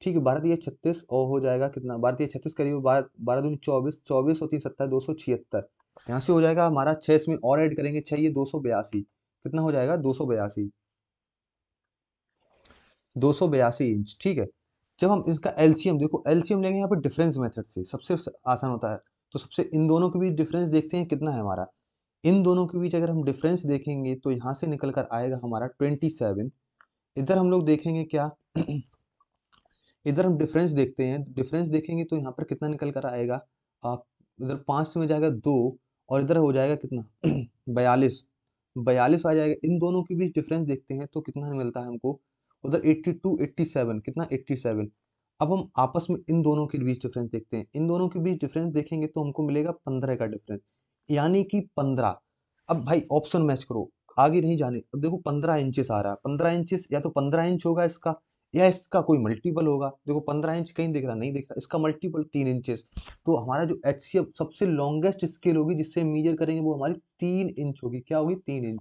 ठीक है बारह तीय छत्तीस और हो जाएगा कितना बारह तीय छत्तीस करीब बारह बारह दून चौबीस चौबीस और तीन सत्तर दो सौ छिहत्तर यहाँ से हो जाएगा हमारा छः इसमें और ऐड करेंगे छः ये दो सौ बयासी कितना हो जाएगा दो सौ बयासी दो सौ बयासी इंच ठीक है जब हम इसका एलसीएम देखो एलसीएम लेंगे यहाँ पर डिफरेंस मेथड से सबसे आसान होता है तो सबसे इन दोनों के बीच डिफरेंस देखते हैं कितना है हमारा इन दोनों के बीच अगर हम डिफरेंस देखेंगे तो यहाँ से निकल कर आएगा हमारा ट्वेंटी सेवन इधर हम लोग देखेंगे क्या इधर हम डिफरेंस देखते हैं डिफरेंस देखेंगे तो यहाँ पर कितना निकल कर आएगा आप इधर पाँच में जाएगा दो और इधर हो जाएगा कितना बयालीस बयालीस आ जाएगा इन दोनों के बीच डिफरेंस देखते हैं तो कितना मिलता है हमको उधर 82 87 कितना 87 अब हम आपस में इन दोनों के बीच डिफरेंस देखते हैं इन दोनों के बीच डिफरेंस देखेंगे तो हमको मिलेगा पंद्रह का डिफरेंस यानी कि पंद्रह अब भाई ऑप्शन मैच करो आगे नहीं जाने अब देखो पंद्रह इंचिस आ रहा है पंद्रह इंचिस या तो पंद्रह इंच होगा इसका या इसका कोई मल्टीपल होगा देखो पंद्रह इंच कहीं दिख रहा नहीं दिख रहा इसका मल्टीपल तीन इंचेस तो हमारा जो एच सबसे लॉन्गेस्ट स्केल होगी जिससे मेजर करेंगे वो हमारी तीन इंच होगी क्या होगी तीन इंच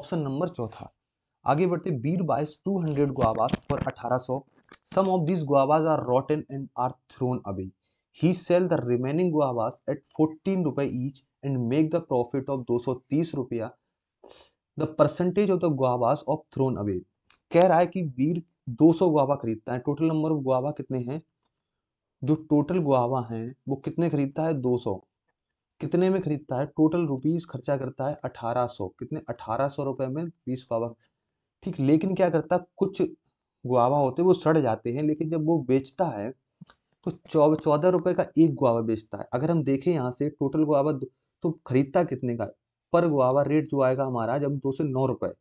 ऑप्शन नंबर चौथा आगे बढ़ते बीर बाइस टू हंड्रेड गुआवास और अठारह सौ sum of this guavas are rotten and are thrown away he sell the remaining guavas at fourteen रुपए each and make the profit of दो सौ तीस रुपया the percentage of the guavas of thrown away कह रहा है कि वीर दो सौ गुआवा खरीदता है टोटल नंबर ऑफ गुआवा कितने हैं जो टोटल गुआवा हैं वो कितने खरीदता है दो सौ कितने में खरीदता है टोटल रुपीस खर्चा करता है अठारह सौ कितने अठारह सौ रुपए में बीस गुआवा ठीक लेकिन क्या करता कुछ गुआवा होते हैं वो सड़ जाते हैं लेकिन जब वो बेचता है तो चौ चौदह रुपये का एक गुआवा बेचता है अगर हम देखें यहाँ से टोटल गुआवा तो खरीदता कितने का पर गुआवा रेट जो आएगा हमारा जब दो सौ नौ रुपये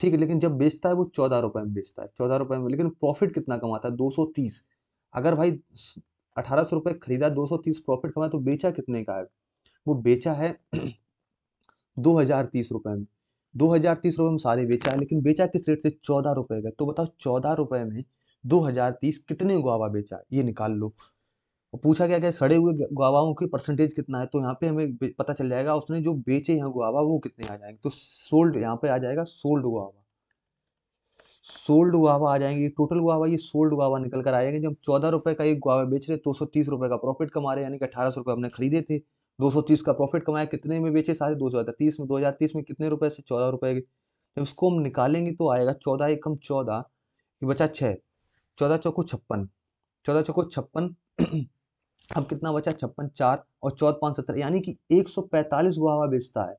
ठीक है लेकिन जब बेचता है वो चौदह रुपये में बेचता है चौदह रुपये में लेकिन प्रॉफिट कितना कमाता है दो सौ तीस अगर भाई अठारह सौ रुपये खरीदा दो सौ तीस प्रॉफिट कमाया तो बेचा कितने का है वो बेचा है दो हजार तीस रुपये में दो हज़ार तीस रुपये में सारे बेचा लेकिन बेचा किस रेट से चौदह रुपये का तो बताओ चौदह रुपये में दो हज़ार तीस कितने गुआवा बेचा ये निकाल लो और पूछा गया क्या सड़े हुए गुआवाओं की परसेंटेज कितना है तो यहाँ पे हमें पता चल जाएगा उसने जो बेचे हैं गुआवा वो कितने आ जाएंगे तो सोल्ड यहाँ पे आ जाएगा सोल्ड गुआवा सोल्ड गुआवा आ जाएंगे टोटल गुआवा ये सोल्ड गुआवा निकल कर आएगा जब चौदह रुपए का एक गुआवा बेच रहे दो सौ तीस रुपए का प्रॉफिट कमा रहे यानी कि अठारह सौ रुपए हमने खरीदे थे 230 का प्रॉफिट कमाया कितने में बेचे सारे दो हज़ार तीस में दो हज़ार तीस में कितने रुपए से चौदह रुपए के जब इसको हम निकालेंगे तो आएगा चौदह एक कम चौदह कि बचा छः चौदह चौको छप्पन चौदह चौको छप्पन अब कितना बचा छप्पन चार और चौदह पाँच सत्तर यानी कि एक सौ पैंतालीस गुआवा बेचता है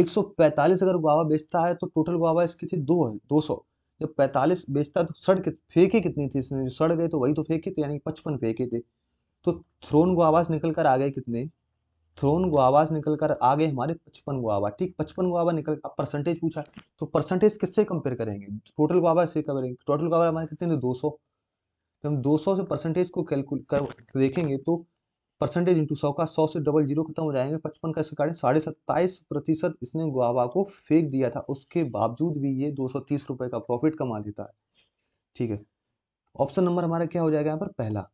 एक सौ पैंतालीस अगर गुआवा बेचता है तो टोटल गुआवा इसकी थी दो है दो सौ जब पैंतालीस बेचता तो सड़ फेंके कितनी थी इसने जो सड़ गए तो वही तो फेंके थे यानी पचपन फेंके थे तो थ्रोन गुआवास निकल कर आ गए कितने थ्रोन गुआवास निकल कर आ गए हमारे पचपन गुआवा ठीक पचपन गुआवा निकल अब परसेंटेज पूछा तो परसेंटेज किससे कंपेयर करेंगे टोटल गुआवा से करेंगे टोटल गुआवा हमारे कितने थे दो सौ तो हम दो सौ से परसेंटेज को कैलकुलेट कर देखेंगे तो परसेंटेज इंटू सौ का सौ से डबल जीरो खत्म हो जाएंगे पचपन का इसका कारण साढ़े सत्ताईस प्रतिशत इसने गुआवा को फेंक दिया था उसके बावजूद भी ये दो सौ तीस रुपये का प्रॉफिट कमा लेता है ठीक है ऑप्शन नंबर हमारा क्या हो जाएगा यहाँ पर पहला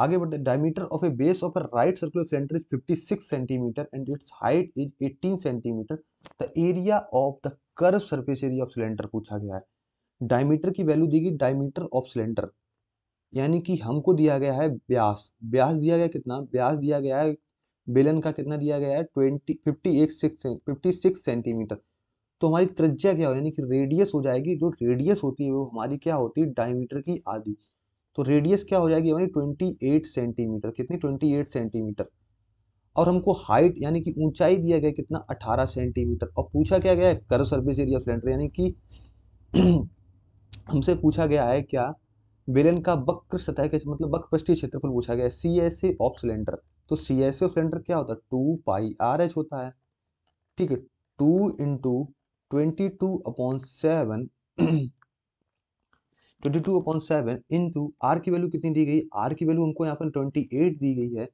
आगे बढ़ते diameter of a base of a right circular cylinder is 56 centimetre and its height is 18 centimetre the area of the curve surface area of cylinder पूछा गया है डायमीटर की वैल्यू देगी डायमीटर ऑफ सिलेंडर यानी कि हमको दिया गया है ब्यास ब्यास दिया गया कितना ब्यास दिया गया है बेलन का कितना दिया गया है ट्वेंटी फिफ्टी एक सिक्स फिफ्टी सिक्स सेंटीमीटर तो हमारी त्रिज्या क्या हो यानी कि रेडियस हो जाएगी जो रेडियस होती है वो हमारी क्या होती है डायमीटर की आधी तो रेडियस क्या हो जाएगी हमारी ट्वेंटी एट सेंटीमीटर कितनी ट्वेंटी एट सेंटीमीटर और हमको हाइट यानी कि ऊंचाई दिया गया कितना 18 सेंटीमीटर और पूछा क्या गया है कर सर्विस एरिया फ्लैंडर यानी कि हमसे पूछा गया है क्या बेलन का वक्र सतह के मतलब वक्र पृष्ठीय क्षेत्रफल पूछा गया C S A of cylinder तो C S A of cylinder क्या होता है टू पाई आर एच होता है ठीक है two into twenty two upon seven twenty two upon seven into R की वैल्यू कितनी दी गई आर की वैल्यू हमको यहाँ पर ट्वेंटी एट दी गई है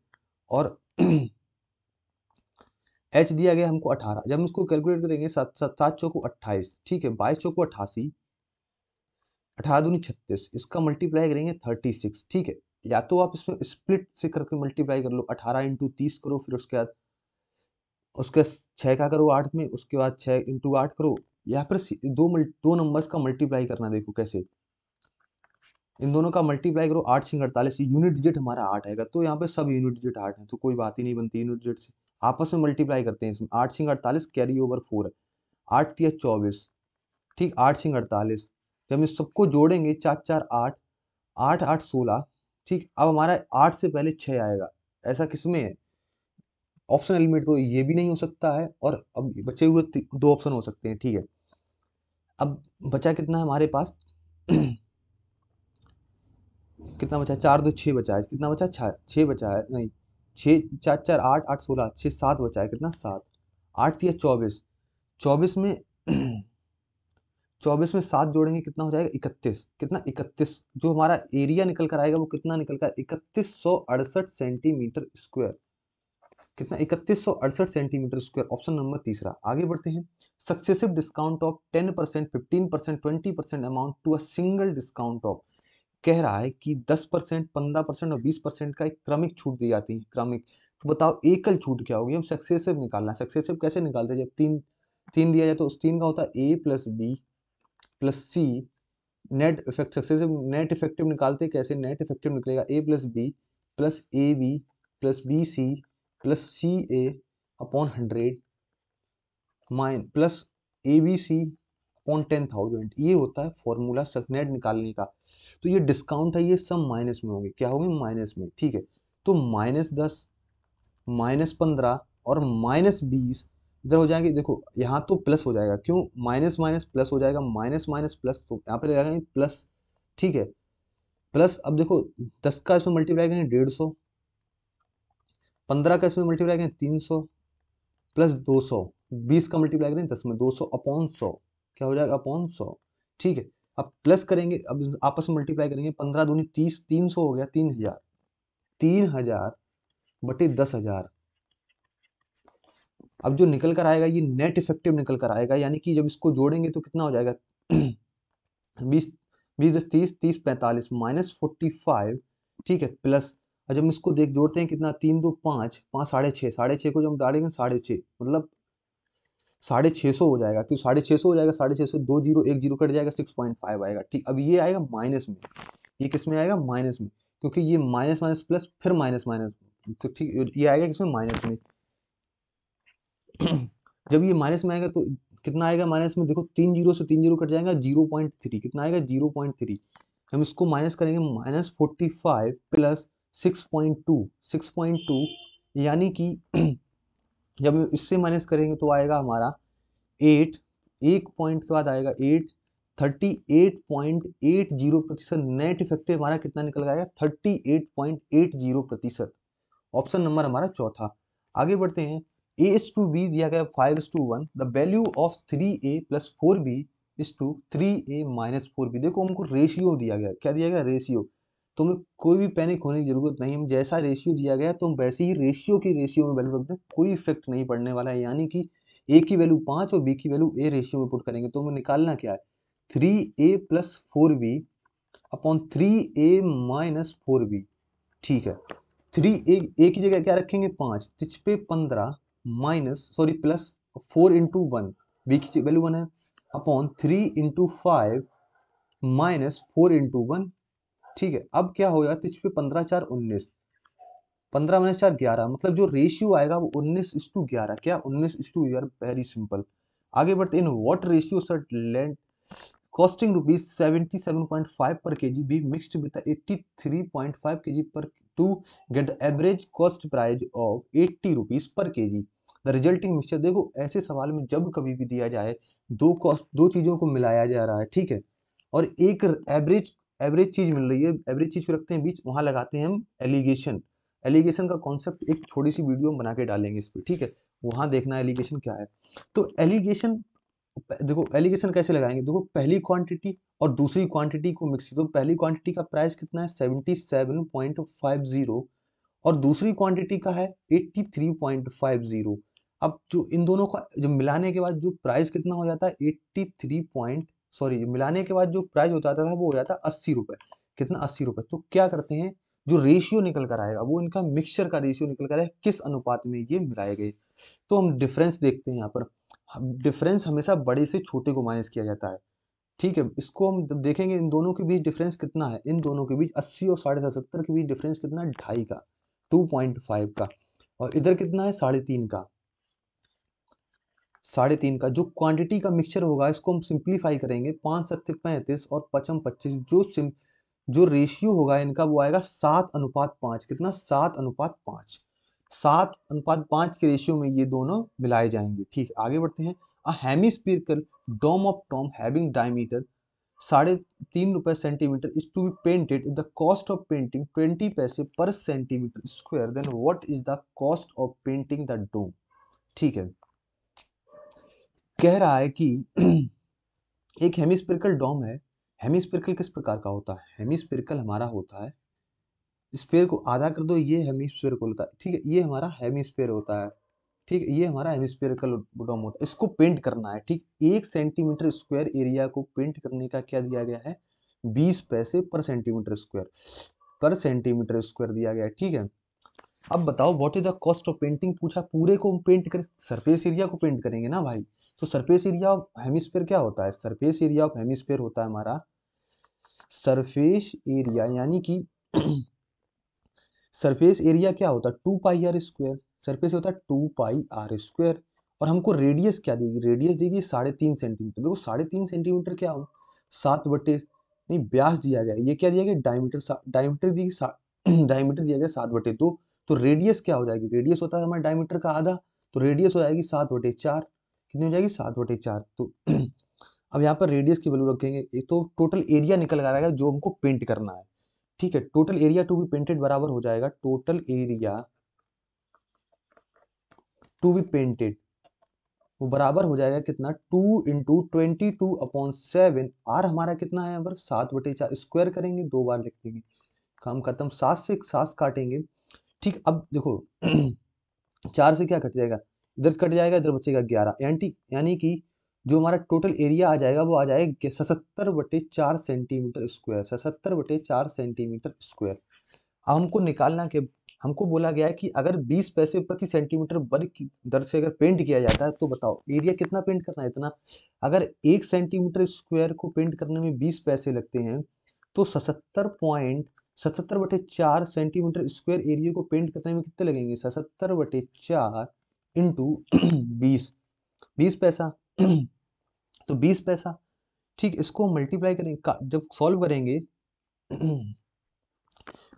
और एच दिया गया हमको अठारह जब हम इसको कैलकुलेट करेंगे सात सात सात चौको अट्ठाईस ठीक है बाईस चौको अट्ठासी अठारह दूनी छत्तीस इसका मल्टीप्लाई करेंगे थर्टी सिक्स ठीक है या तो आप इसमें स्प्लिट से करके मल्टीप्लाई कर लो अठारह इंटू तीस करो फिर उसके बाद उसके छः का करो आठ में उसके बाद छः इंटू आठ करो या फिर दो दो नंबर्स का मल्टीप्लाई करना देखो कैसे इन दोनों का मल्टीप्लाई करो आठ सिंह अड़तालीस यूनिट डिजिट हमारा आठ आएगा तो यहाँ पे सब यूनिट डिजिट आठ है तो कोई बात ही नहीं बनती यूनिट डिजिट से आपस में मल्टीप्लाई करते हैं इसमें आठ सिंह अड़तालीस कैरी ओवर फोर है आठ तीस चौबीस ठीक आठ सिंह अड़तालीस जब तो इस सबको जोड़ेंगे चार चार आठ आठ आठ सोलह ठीक अब हमारा आठ से पहले छः आएगा ऐसा किस में है ऑप्शन एलिमेंट को ये भी नहीं हो सकता है और अब बचे हुए दो ऑप्शन हो सकते हैं ठीक है अब बचा कितना है हमारे पास कितना बचा है चार दो छः बचा है कितना बचा है छः बचा है नहीं छः चार चार आठ आठ सोलह छः सात बचा है कितना सात आठ या चौबीस चौबीस में चौबीस में सात जोड़ेंगे कितना हो जाएगा इकतीस कितना इकतीस जो हमारा एरिया निकल कर आएगा वो कितना निकल कर इकतीस सौ अड़सठ सेंटीमीटर स्क्वायर कितना इकतीस सौ अड़सठ सेंटीमीटर स्क्वायर ऑप्शन नंबर तीसरा आगे बढ़ते हैं successive discount of ten percent fifteen percent twenty percent amount to a single discount of कह रहा है कि 10 परसेंट पंद्रह परसेंट और 20 परसेंट का एक क्रमिक छूट दी जाती है क्रमिक तो बताओ एकल छूट क्या होगी हम सक्सेसिव निकालना है सक्सेसिव कैसे निकालते हैं जब तीन तीन दिया जाए तो उस तीन का होता है A plus B plus C net effect successive net effective निकालते कैसे नेट इफेक्टिव निकलेगा A plus B plus A B plus B C plus C A upon hundred माइन plus A B C upon ten thousand ये होता है formula सकनेट निकालने का तो ये डिस्काउंट है ये सब माइनस में होंगे क्या होंगे माइनस में ठीक है तो माइनस दस माइनस पंद्रह और माइनस बीस इधर हो जाएंगे देखो यहाँ तो प्लस हो जाएगा क्यों माइनस माइनस प्लस हो जाएगा माइनस माइनस प्लस तो यहाँ पर लगाएंगे प्लस ठीक है प्लस अब देखो दस का इसमें मल्टीप्लाई करेंगे डेढ़ सौ पंद्रह का इसमें मल्टीप्लाई करेंगे तीन सौ प्लस दो सौ बीस का मल्टीप्लाई करेंगे दस में दो सौ अपॉन सौ क्या हो जाएगा अपॉन सौ ठीक है अब प्लस करेंगे अब आपस में मल्टीप्लाई करेंगे पंद्रह दूनी तीस तीन सौ हो गया तीन हजार तीन हजार बटे दस हजार अब जो निकल कर आएगा ये नेट इफेक्टिव निकल कर आएगा यानी कि जब इसको जोड़ेंगे तो कितना हो जाएगा बीस बीस दस तीस तीस पैंतालीस माइनस फोर्टी फाइव ठीक है प्लस और जब इसको देख जोड़ते हैं कितना तीन दो पाँच पाँच साढ़े छः साढ़े छः को जब हम डालेंगे साढ़े छः मतलब साढ़े छः सौ हो जाएगा क्यों साढ़े छः सौ हो जाएगा साढ़े छः सौ दो जीरो एक जीरो कट जाएगा सिक्स पॉइंट फाइव आएगा ठीक अब ये आएगा माइनस में ये किस में आएगा माइनस में क्योंकि ये माइनस माइनस प्लस फिर माइनस माइनस तो ठीक ये आएगा किसमें माइनस में जब ये माइनस में आएगा तो कितना आएगा माइनस में देखो तीन जीरो से तीन जीरो कट जाएगा जीरो पॉइंट थ्री कितना आएगा जीरो पॉइंट थ्री हम इसको माइनस करेंगे minus forty five plus six point two six point two यानी कि जब हम इससे माइनस करेंगे तो आएगा हमारा एट एक पॉइंट के बाद आएगा eight thirty eight point eight zero प्रतिशत नेट इफेक्टिव हमारा कितना निकल आएगा thirty eight point eight zero प्रतिशत ऑप्शन नंबर हमारा चौथा आगे बढ़ते हैं ए एस टू बी दिया गया five is to one the value of three A plus four B is to three A minus four B देखो हमको रेशियो दिया गया क्या दिया गया रेशियो तुम्हें कोई भी पैनिक होने की ज़रूरत नहीं है जैसा रेशियो दिया गया तुम तो वैसे ही रेशियो की रेशियो में वैल्यू रख दें कोई इफेक्ट नहीं पड़ने वाला है यानी कि ए की वैल्यू पाँच और बी की वैल्यू ए रेशियो में पुट करेंगे तो हमें निकालना क्या है three A plus four B upon three A minus four B ठीक है थ्री ए ए की जगह क्या रखेंगे पाँच तिच पे पंद्रह minus sorry plus four into one B की वैल्यू वन है upon three into five minus four into one ठीक है अब क्या होगा तो इस पर पंद्रह चार उन्नीस पंद्रह माइनस चार ग्यारह मतलब जो रेशियो आएगा वो उन्नीस इस टू ग्यारह क्या उन्नीस इस टू ग्यारह वेरी सिंपल आगे बढ़ते in what ratio sir land costing rupees seventy seven point five per K G be mixed with eighty three point five K G per to get the average cost price of eighty rupees per K ji the resulting mixture देखो ऐसे सवाल में जब कभी भी दिया जाए दो कॉस्ट दो चीज़ों को मिलाया जा रहा है ठीक है और एक एवरेज एवरेज चीज़ मिल रही है एवरेज चीज़ को रखते हैं बीच वहाँ लगाते हैं हम एलिगेशन एलिगेशन का कॉन्सेप्ट एक छोटी सी वीडियो बना के डालेंगे इस पर ठीक है वहाँ देखना एलिगेशन क्या है तो एलिगेशन देखो एलिगेशन कैसे लगाएंगे देखो पहली क्वांटिटी और दूसरी क्वांटिटी को मिक्स तो पहली क्वांटिटी का प्राइस कितना है seventy seven point five zero और दूसरी क्वांटिटी का है eighty three point five zero अब जो इन दोनों का जब मिलाने के बाद जो प्राइस कितना हो जाता है एट्टी थ्री पॉइंट सॉरी मिलाने के बाद जो प्राइस होता जाता था वो हो जाता अस्सी रुपए कितना अस्सी रुपए तो क्या करते हैं जो रेशियो निकल कर आएगा वो इनका मिक्सचर का रेशियो निकल कर आएगा किस अनुपात में ये मिलाए गए तो हम डिफरेंस देखते हैं यहाँ पर डिफरेंस हमेशा बड़े से छोटे को माइनस किया जाता है ठीक है इसको हम देखेंगे इन दोनों के बीच डिफरेंस कितना है इन दोनों के बीच अस्सी और साढ़े सत्तर के बीच डिफरेंस कितना ढाई का टू पॉइंट फाइव का और इधर कितना है साढ़े तीन का साढ़े तीन का जो क्वांटिटी का मिक्सचर होगा इसको हम सिंप्लीफाई करेंगे पाँच सत्य पैंतीस और पचम पच्चीस जो सिम जो रेशियो होगा इनका वो आएगा सात अनुपात पाँच कितना सात अनुपात पाँच सात अनुपात पाँच के रेशियो में ये दोनों मिलाए जाएंगे ठीक आगे बढ़ते हैं a hemispherical dome of tomb having diameter साढ़े तीन रुपए centimetre is to be painted if the cost of painting twenty पैसे per centimetre square then what is the cost of painting the dome ठीक है कह रहा है कि एक हेमिस्पेरिकल डॉम है हेमिस्पेरिकल किस प्रकार का होता है हेमिस्पेरिकल हमारा होता है स्पेयर को आधा कर दो ये हेमिस्पेरिकल होता है ठीक है ये हमारा हेमिस्पेयर होता है ठीक है ये हमारा हेमिस्पेरिकल डोम होता है इसको पेंट करना है ठीक एक सेंटीमीटर स्क्वायर एरिया को पेंट करने का क्या दिया गया है बीस पैसे per centimetre square per centimetre square दिया गया है ठीक है अब बताओ what is the cost of painting पूछा पूरे को पेंट कर सरफेस एरिया को पेंट करेंगे ना भाई तो सरफेस एरिया ऑफ हेमिसफेयर क्या होता है सरफेस एरिया ऑफ हेमिस्फेयर होता है हमारा सरफेस एरिया यानी कि सरफेस एरिया क्या होता है two pi R square surface होता है टू पाई आर स्क्वायर और हमको रेडियस क्या देगी रेडियस देगी साढ़े तीन सेंटीमीटर देखो साढ़े तीन सेंटीमीटर क्या हो सात बटे नहीं ब्यास दिया गया ये क्या दिया गया डायमीटर डायमीटर दी डायमीटर दिया गया सात बटे दो तो रेडियस क्या हो जाएगी रेडियस होता है हमारे डायमीटर का आधा तो रेडियस हो जाएगी सात बटे चार कितनी हो जाएगी सात बटे चार तो अब यहाँ पर रेडियस की वैल्यू रखेंगे एक तो टोटल एरिया निकल कर आएगा जो हमको पेंट करना है ठीक है total area to be painted बराबर हो जाएगा total area to be painted वो बराबर हो जाएगा कितना two into twenty two upon seven R हमारा कितना है यहाँ पर सात बटे चार स्क्वायर करेंगे दो बार लिख देंगे काम खत्म सात से सात काटेंगे ठीक अब देखो चार से क्या कट जाएगा इधर कट जाएगा इधर बचेगा ग्यारह एंटी यानी कि जो हमारा टोटल एरिया आ जाएगा वो आ जाएगा सतहत्तर बटे चार सेंटीमीटर स्क्वायर सतहत्तर बटे चार सेंटीमीटर स्क्वायर अब हमको निकालना के हमको बोला गया है कि अगर 20 पैसे प्रति सेंटीमीटर वर्ग की दर से अगर पेंट किया जाता है तो बताओ एरिया कितना पेंट करना है इतना अगर एक सेंटीमीटर स्क्वायर को पेंट करने में 20 पैसे लगते हैं तो सतहत्तर पॉइंट सतहत्तर बटे चार सेंटीमीटर स्क्वायर एरिया को पेंट करने में कितने लगेंगे सतहत्तर बटे चार इंटू बीस बीस पैसा तो बीस पैसा ठीक इसको मल्टीप्लाई करेंगे जब सॉल्व करेंगे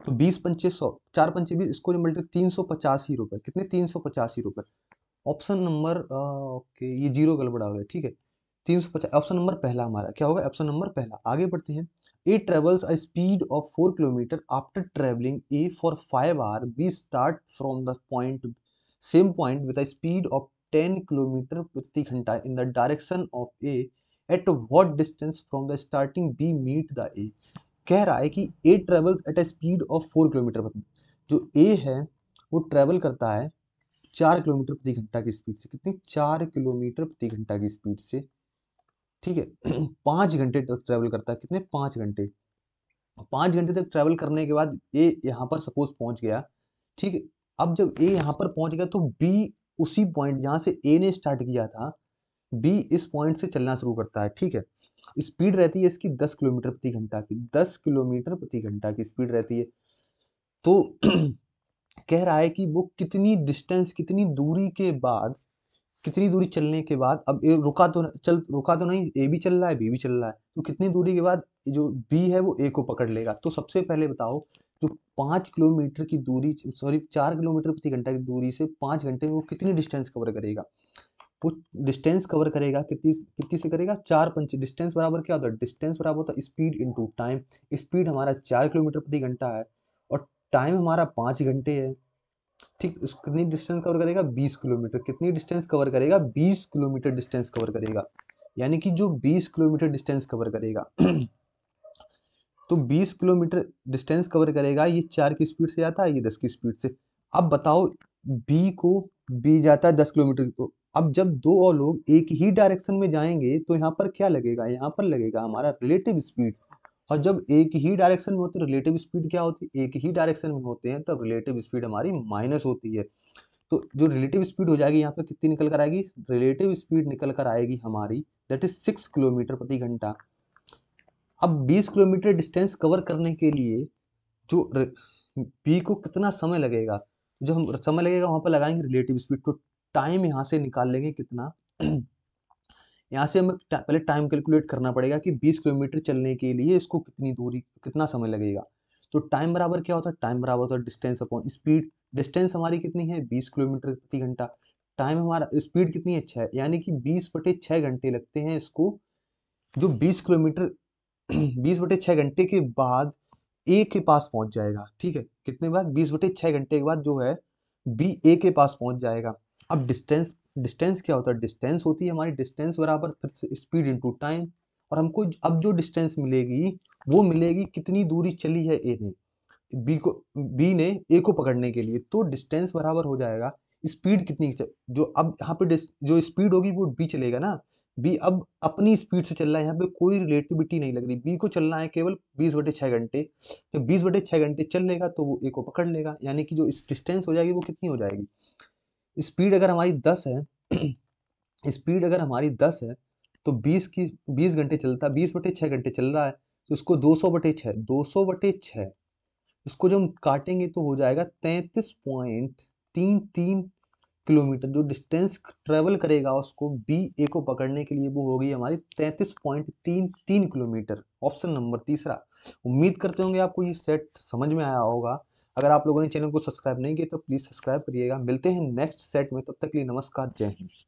तो बीस पंचे सौ चार पंचे बीस इसको जो मल्टी तीन सौ पचासी रुपये कितने तीन सौ पचासी रुपये ऑप्शन नंबर ओके ये जीरो गड़बड़ा हो गया ठीक है तीन सौ पचास ऑप्शन नंबर पहला हमारा क्या होगा ऑप्शन नंबर पहला आगे बढ़ते हैं A travels a speed of four kilometre after travelling A for five hour B start from the point same point with a speed of 10 km प्रति घंटा in the direction of A at what distance from the starting B meet the A कह रहा है कि A travels at a speed of 4 kilometre प्रति जो A है वो ट्रेवल करता है चार किलोमीटर प्रति घंटा की स्पीड से कितनी चार किलोमीटर प्रति घंटा की स्पीड से ठीक है पाँच घंटे तक ट्रेवल करता है कितने पाँच घंटे पाँच घंटे तक ट्रेवल करने के बाद ए यहाँ पर सपोज पहुँच गया ठीक अब जब ए यहाँ पर पहुंच गया तो बी उसी पॉइंट जहाँ से ए ने स्टार्ट किया था बी इस पॉइंट से चलना शुरू करता है ठीक है स्पीड रहती है इसकी दस किलोमीटर प्रति घंटा की दस किलोमीटर प्रति घंटा की स्पीड रहती है तो कह रहा है कि वो कितनी डिस्टेंस कितनी दूरी के बाद कितनी दूरी चलने के बाद अब ए रुका तो चल रुका तो नहीं ए भी चल रहा है बी भी चल रहा है तो कितनी दूरी के बाद जो बी है वो ए को पकड़ लेगा तो सबसे पहले बताओ जो पाँच किलोमीटर की दूरी सॉरी चार किलोमीटर प्रति घंटा की दूरी से पाँच घंटे में वो कितनी डिस्टेंस कवर करेगा वो डिस्टेंस कवर करेगा कितनी कितनी से करेगा चार पंच डिस्टेंस बराबर क्या होता है डिस्टेंस बराबर होता है स्पीड इंटू टाइम स्पीड हमारा चार किलोमीटर प्रति घंटा है और टाइम हमारा पाँच घंटे है ठीक उस कितनी डिस्टेंस कवर करेगा बीस किलोमीटर कितनी डिस्टेंस कवर करेगा बीस किलोमीटर डिस्टेंस कवर करेगा यानी कि जो बीस किलोमीटर डिस्टेंस कवर करेगा तो 20 किलोमीटर डिस्टेंस कवर करेगा ये चार की स्पीड से जाता है ये दस की स्पीड से अब बताओ बी को बी जाता है दस किलोमीटर तो अब जब दो और लोग एक ही डायरेक्शन में जाएंगे तो यहाँ पर क्या लगेगा यहाँ पर लगेगा हमारा रिलेटिव स्पीड और जब एक ही डायरेक्शन में होते तो रिलेटिव स्पीड क्या होती है एक ही डायरेक्शन में होते हैं तब रिलेटिव स्पीड हमारी माइनस होती है तो जो रिलेटिव स्पीड हो जाएगी यहाँ पर कितनी निकल कर आएगी रिलेटिव स्पीड निकल कर आएगी हमारी दैट इज सिक्स किलोमीटर प्रति घंटा अब 20 किलोमीटर डिस्टेंस कवर करने के लिए जो पी को कितना समय लगेगा जो हम समय लगेगा वहाँ पर लगाएंगे रिलेटिव स्पीड तो टाइम यहाँ से निकाल लेंगे कितना यहाँ से हमें पहले टाइम कैलकुलेट करना पड़ेगा कि 20 किलोमीटर चलने के लिए इसको कितनी दूरी कितना समय लगेगा तो टाइम बराबर क्या होता है टाइम बराबर होता है डिस्टेंस अपॉन स्पीड डिस्टेंस हमारी कितनी है 20 किलोमीटर प्रति घंटा टाइम हमारा स्पीड कितनी है छः यानी कि 20 बटे छः घंटे लगते हैं इसको जो बीस किलोमीटर बीस बटे छः घंटे के बाद ए के पास पहुंच जाएगा ठीक है कितने बाद बीस बटे छः घंटे के बाद जो है बी ए के पास पहुंच जाएगा अब डिस्टेंस डिस्टेंस क्या होता है डिस्टेंस होती है हमारी डिस्टेंस बराबर फिर स्पीड इंटू टाइम और हमको अब जो डिस्टेंस मिलेगी वो मिलेगी कितनी दूरी चली है ए ने बी को बी ने ए को पकड़ने के लिए तो डिस्टेंस बराबर हो जाएगा स्पीड कितनी जो अब यहाँ पे जो स्पीड होगी वो बी चलेगा ना बी अब अपनी स्पीड से चल रहा है यहाँ पे कोई रिलेटिविटी नहीं लग रही बी को चलना है केवल बीस बटे छः घंटे जब बीस बटे छः घंटे चल लेगा तो वो ए को पकड़ लेगा यानी कि जो डिस्टेंस हो जाएगी वो कितनी हो जाएगी स्पीड अगर हमारी दस है स्पीड अगर हमारी दस है तो बीस की बीस घंटे चलता बीस बटे छः घंटे चल रहा है तो इसको दो सौ बटे छः दो सौ बटे छः इसको जब हम काटेंगे तो हो जाएगा तैंतीस पॉइंट तीन तीन किलोमीटर जो डिस्टेंस ट्रेवल करेगा उसको बी ए को पकड़ने के लिए वो होगी हमारी तैंतीस पॉइंट तीन तीन किलोमीटर ऑप्शन नंबर तीसरा उम्मीद करते होंगे आपको ये सेट समझ में आया होगा अगर आप लोगों ने चैनल को सब्सक्राइब नहीं किया तो प्लीज़ सब्सक्राइब करिएगा मिलते हैं नेक्स्ट सेट में तब तक के लिए नमस्कार जय हिंद